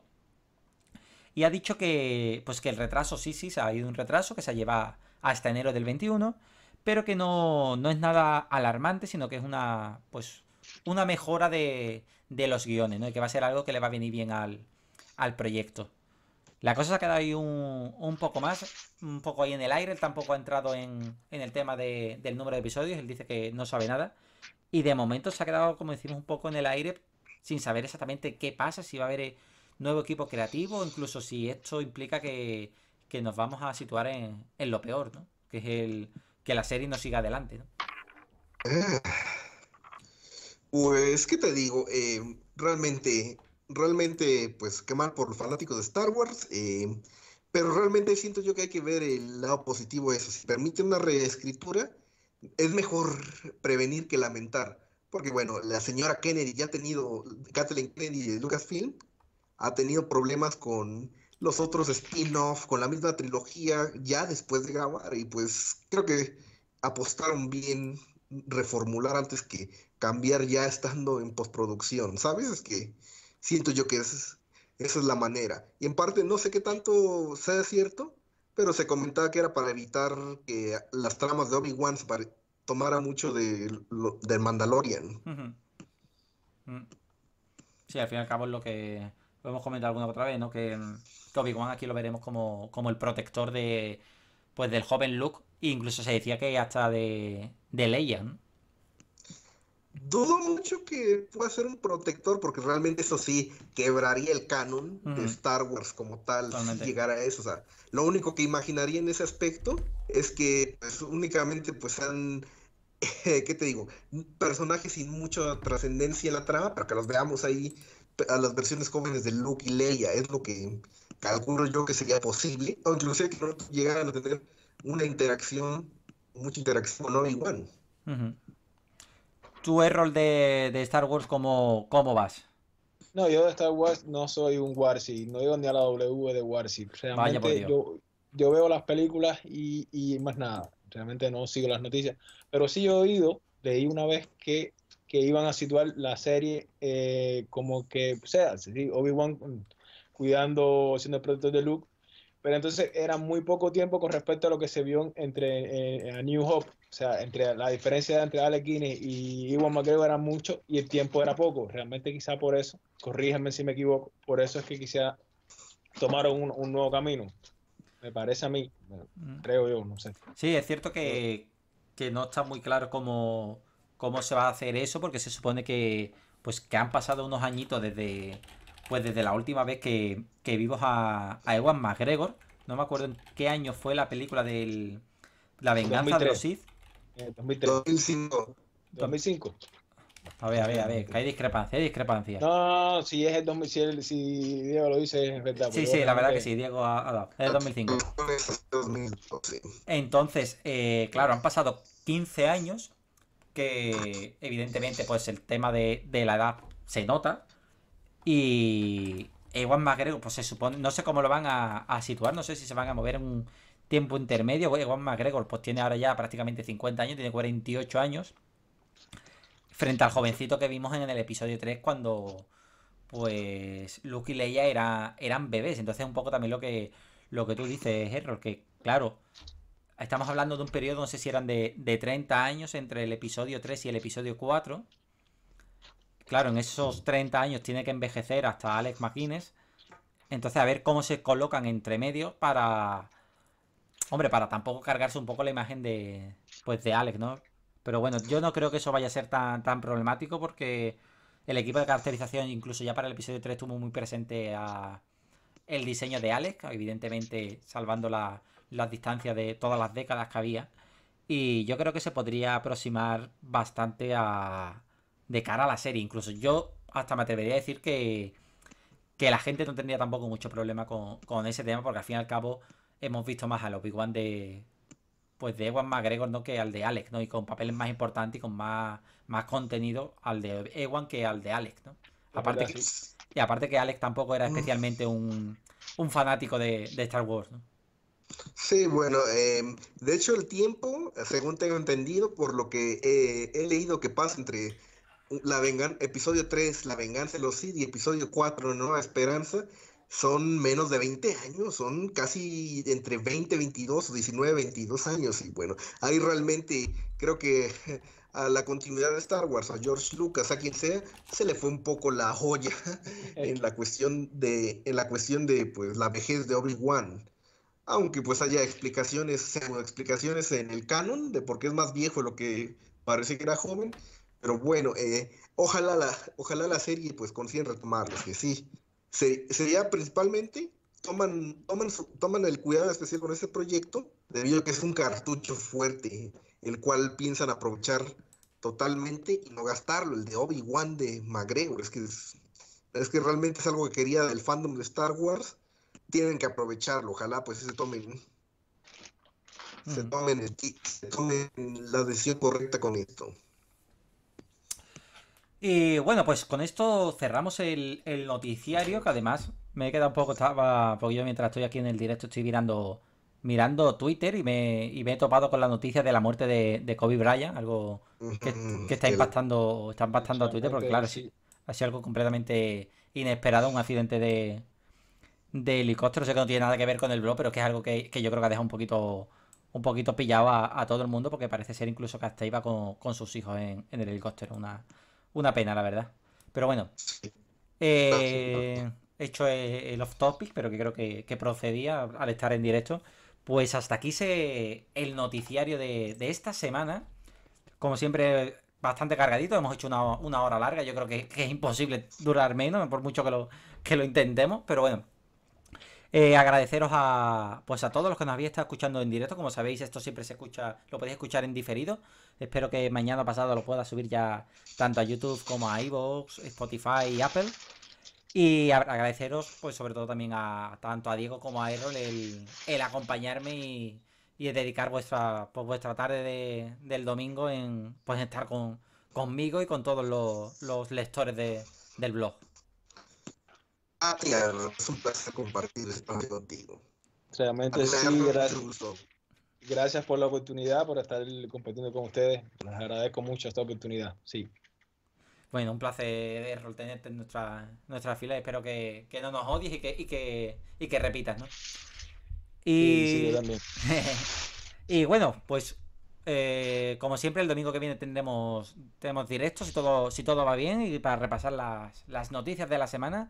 Speaker 1: y ha dicho que pues que el retraso sí sí se ha ido un retraso que se lleva hasta enero del 21 pero que no, no es nada alarmante sino que es una pues una mejora de, de los guiones ¿no? y que va a ser algo que le va a venir bien al, al proyecto. La cosa se ha quedado ahí un, un, poco más, un poco ahí en el aire. Él tampoco ha entrado en, el tema del número de episodios. Él dice que no sabe nada. Y de momento se ha quedado, como decimos, un poco en el aire sin saber exactamente qué pasa, si va a haber eh, nuevo equipo creativo, incluso si esto implica que, nos vamos a situar en, lo peor, ¿no? Que es el que la serie no siga adelante, ¿no?
Speaker 3: Eh, pues, ¿qué te digo? Eh, realmente realmente, pues qué mal por los fanáticos de Star Wars. Eh, pero realmente siento yo que hay que ver el lado positivo de eso. Si permite una reescritura, es mejor prevenir que lamentar. Porque bueno, la señora Kennedy ya ha tenido, Kathleen Kennedy de Lucasfilm, ha tenido problemas con los otros spin-off, con la misma trilogía, ya después de grabar. Y pues creo que apostaron bien reformular antes que cambiar ya estando en postproducción. ¿Sabes? Es que siento yo que esa es la manera. Y en parte no sé qué tanto sea cierto, pero se comentaba que era para evitar que las tramas de Obi-Wan tomara mucho del Mandalorian.
Speaker 1: Mm. Sí, al fin y al cabo es lo que lo hemos comentado alguna otra vez, ¿no? Que, mm, Obi-Wan aquí lo veremos como, el protector de pues del joven Luke, e incluso se decía que hasta de, de Leia,
Speaker 3: Dudo mucho que pueda ser un protector, porque realmente eso sí quebraría el canon de Star Wars como tal, si llegara a eso. O sea, lo único que imaginaría en ese aspecto es que pues, únicamente pues han ¿qué te digo? Personajes sin mucha trascendencia en la trama, para que los veamos ahí a las versiones jóvenes de Luke y Leia, es lo que calculo yo que sería posible, o inclusive que no llegaran a tener una interacción, mucha interacción con Obi-Wan
Speaker 1: tu error de, de Star Wars, ¿cómo, ¿cómo vas?
Speaker 2: No, yo de Star Wars no soy un Warsi. no digo ni a la W de Warsi. Yo, yo, veo las películas y, y, más nada. Realmente no sigo las noticias. Pero sí he oído, leí una vez que, que iban a situar la serie eh, como que, o sea, Obi-Wan cuidando, siendo el protector de Luke. Pero entonces era muy poco tiempo con respecto a lo que se vio entre eh, a New Hope. O sea, entre la diferencia entre Alex Guinness y Iwan McGregor era mucho y el tiempo era poco. Realmente quizá por eso, corríjenme si me equivoco, por eso es que quizá tomaron un, nuevo camino. Me parece a mí, mm. creo yo, no sé. Sí, es cierto
Speaker 1: que, no está muy claro cómo, se va a hacer eso, porque se supone que pues que han pasado unos añitos desde pues desde la última vez que, vimos a, a, Ewan McGregor. No me acuerdo en qué año fue la película de La venganza de los Sith.
Speaker 2: 2005. Eh, 2005. A ver, a
Speaker 1: ver, a ver, que hay discrepancia, hay discrepancia.
Speaker 2: No, si es el 2007, si, Diego lo dice, es verdad. Sí, sí, la verdad que sí,
Speaker 1: Diego ha, dado. Es el 2005. Entonces, eh, claro, han pasado 15 años que evidentemente pues el tema de, la edad se nota y Ewan McGregor pues se supone, no sé cómo lo van a, a situar, no sé si se van a mover en un tiempo intermedio. Juan McGregor pues tiene ahora ya prácticamente 50 años, tiene 48 años. Frente al jovencito que vimos en el episodio 3 cuando pues Luke y Leia era, eran bebés. Entonces un poco también lo que, lo que tú dices, Error, que claro, estamos hablando de un periodo, no sé si eran de, de 30 años entre el episodio 3 y el episodio 4. Claro, en esos 30 años tiene que envejecer hasta Alex McGuinness. Entonces, a ver cómo se colocan entre medio para, Hombre, para tampoco cargarse un poco la imagen de. Pues de Alex, ¿no? Pero bueno, yo no creo que eso vaya a ser tan, tan problemático porque el equipo de caracterización, incluso ya para el episodio 3, tuvo muy presente el diseño de Alex, evidentemente salvando las distancias de todas las décadas que había. Y yo creo que se podría aproximar bastante a. de cara a la serie. Incluso yo hasta me atrevería a decir que. que la gente no tendría tampoco mucho problema con, con ese tema, porque al fin y al cabo hemos visto más a Obi-Wan de, pues de Ewan McGregor ¿no? que al de Alex, ¿no? Y con papeles más importantes y con más, más contenido al de Ewan que al de Alex, ¿no? Aparte y aparte que Alex tampoco era especialmente un, fanático de, Star Wars, ¿no?
Speaker 3: Sí, bueno, em, de hecho el tiempo, según tengo entendido, por lo que eh, he leído que pasa entre la episodio 3, La venganza de los Sith y episodio 4, Nueva Esperanza, son menos de 20 años, son casi entre 20, 22 19, 22 años. Y bueno, ahí realmente creo que a la continuidad de Star Wars, a George Lucas, a quien sea, se le fue un poco la joya en la cuestión de, en la cuestión de pues, la vejez de Obi-Wan. Aunque pues haya explicaciones, explicaciones en el canon de por qué es más viejo lo que parece que era joven. Pero bueno, eh, ojalá, la, ojalá la serie pues consiga retomarlos, que sí se, sería principalmente toman, toman, toman el cuidado especial con este proyecto, debido a que es un cartucho fuerte, el cual piensan aprovechar totalmente y no gastarlo, el de Obi-Wan de McGregor, es que, es, que realmente es algo que quería del fandom de Star Wars, tienen que aprovecharlo, ojalá pues se tomen, se mm. tomen la decisión correcta con esto. Y bueno, pues
Speaker 1: con esto cerramos el, noticiario, que además me he quedado un poco, estaba, porque yo mientras estoy aquí en el directo estoy mirando mirando Twitter y me, me he topado con la noticia de la muerte de, Kobe Bryant, algo que, está impactando está impactando a Twitter, porque claro, sí. ha sido algo completamente inesperado, un accidente de, helicóptero, sé que no tiene nada que ver con el blog, pero que es algo que, yo creo que ha dejado un poquito un poquito pillado a, todo el mundo, porque parece ser incluso que hasta iba con, sus hijos en el helicóptero, una una pena, la verdad. Pero bueno. Eh, hecho el off topic, pero que creo que, procedía al estar en directo. Pues hasta aquí se, el noticiario de, de esta semana. Como siempre, bastante cargadito. Hemos hecho una, hora larga. Yo creo que, es imposible durar menos, por mucho que lo, que lo intentemos. Pero bueno, eh, agradeceros a, pues a todos los que nos habéis estado escuchando en directo. Como sabéis, esto siempre se escucha, lo podéis escuchar en diferido. Espero que mañana pasado lo pueda subir ya tanto a YouTube como a iVoox, Spotify y Apple. Y agradeceros, pues sobre todo también a tanto a Diego como a Errol el, el acompañarme y, dedicar vuestra, pues, vuestra tarde del domingo en pues estar con, conmigo y con todos los, los lectores de,
Speaker 3: del blog. Ah, es un placer compartir este contigo. Realmente sí,
Speaker 2: gracias. por la oportunidad, por estar compartiendo con ustedes. Les agradezco mucho esta oportunidad. Sí. Bueno, un placer
Speaker 1: tenerte en nuestra, nuestra fila. Espero que, no nos odies y que, que, repitas, ¿no? Y, sí, también. y bueno, pues eh, como siempre, el domingo que viene tendremos, tenemos directos si todo, si todo va bien y para repasar las, las noticias de la semana.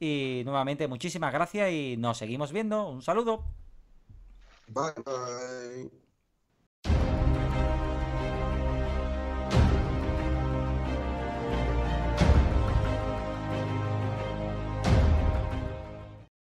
Speaker 1: Y nuevamente, muchísimas gracias y nos seguimos viendo. Un saludo.
Speaker 3: Bye,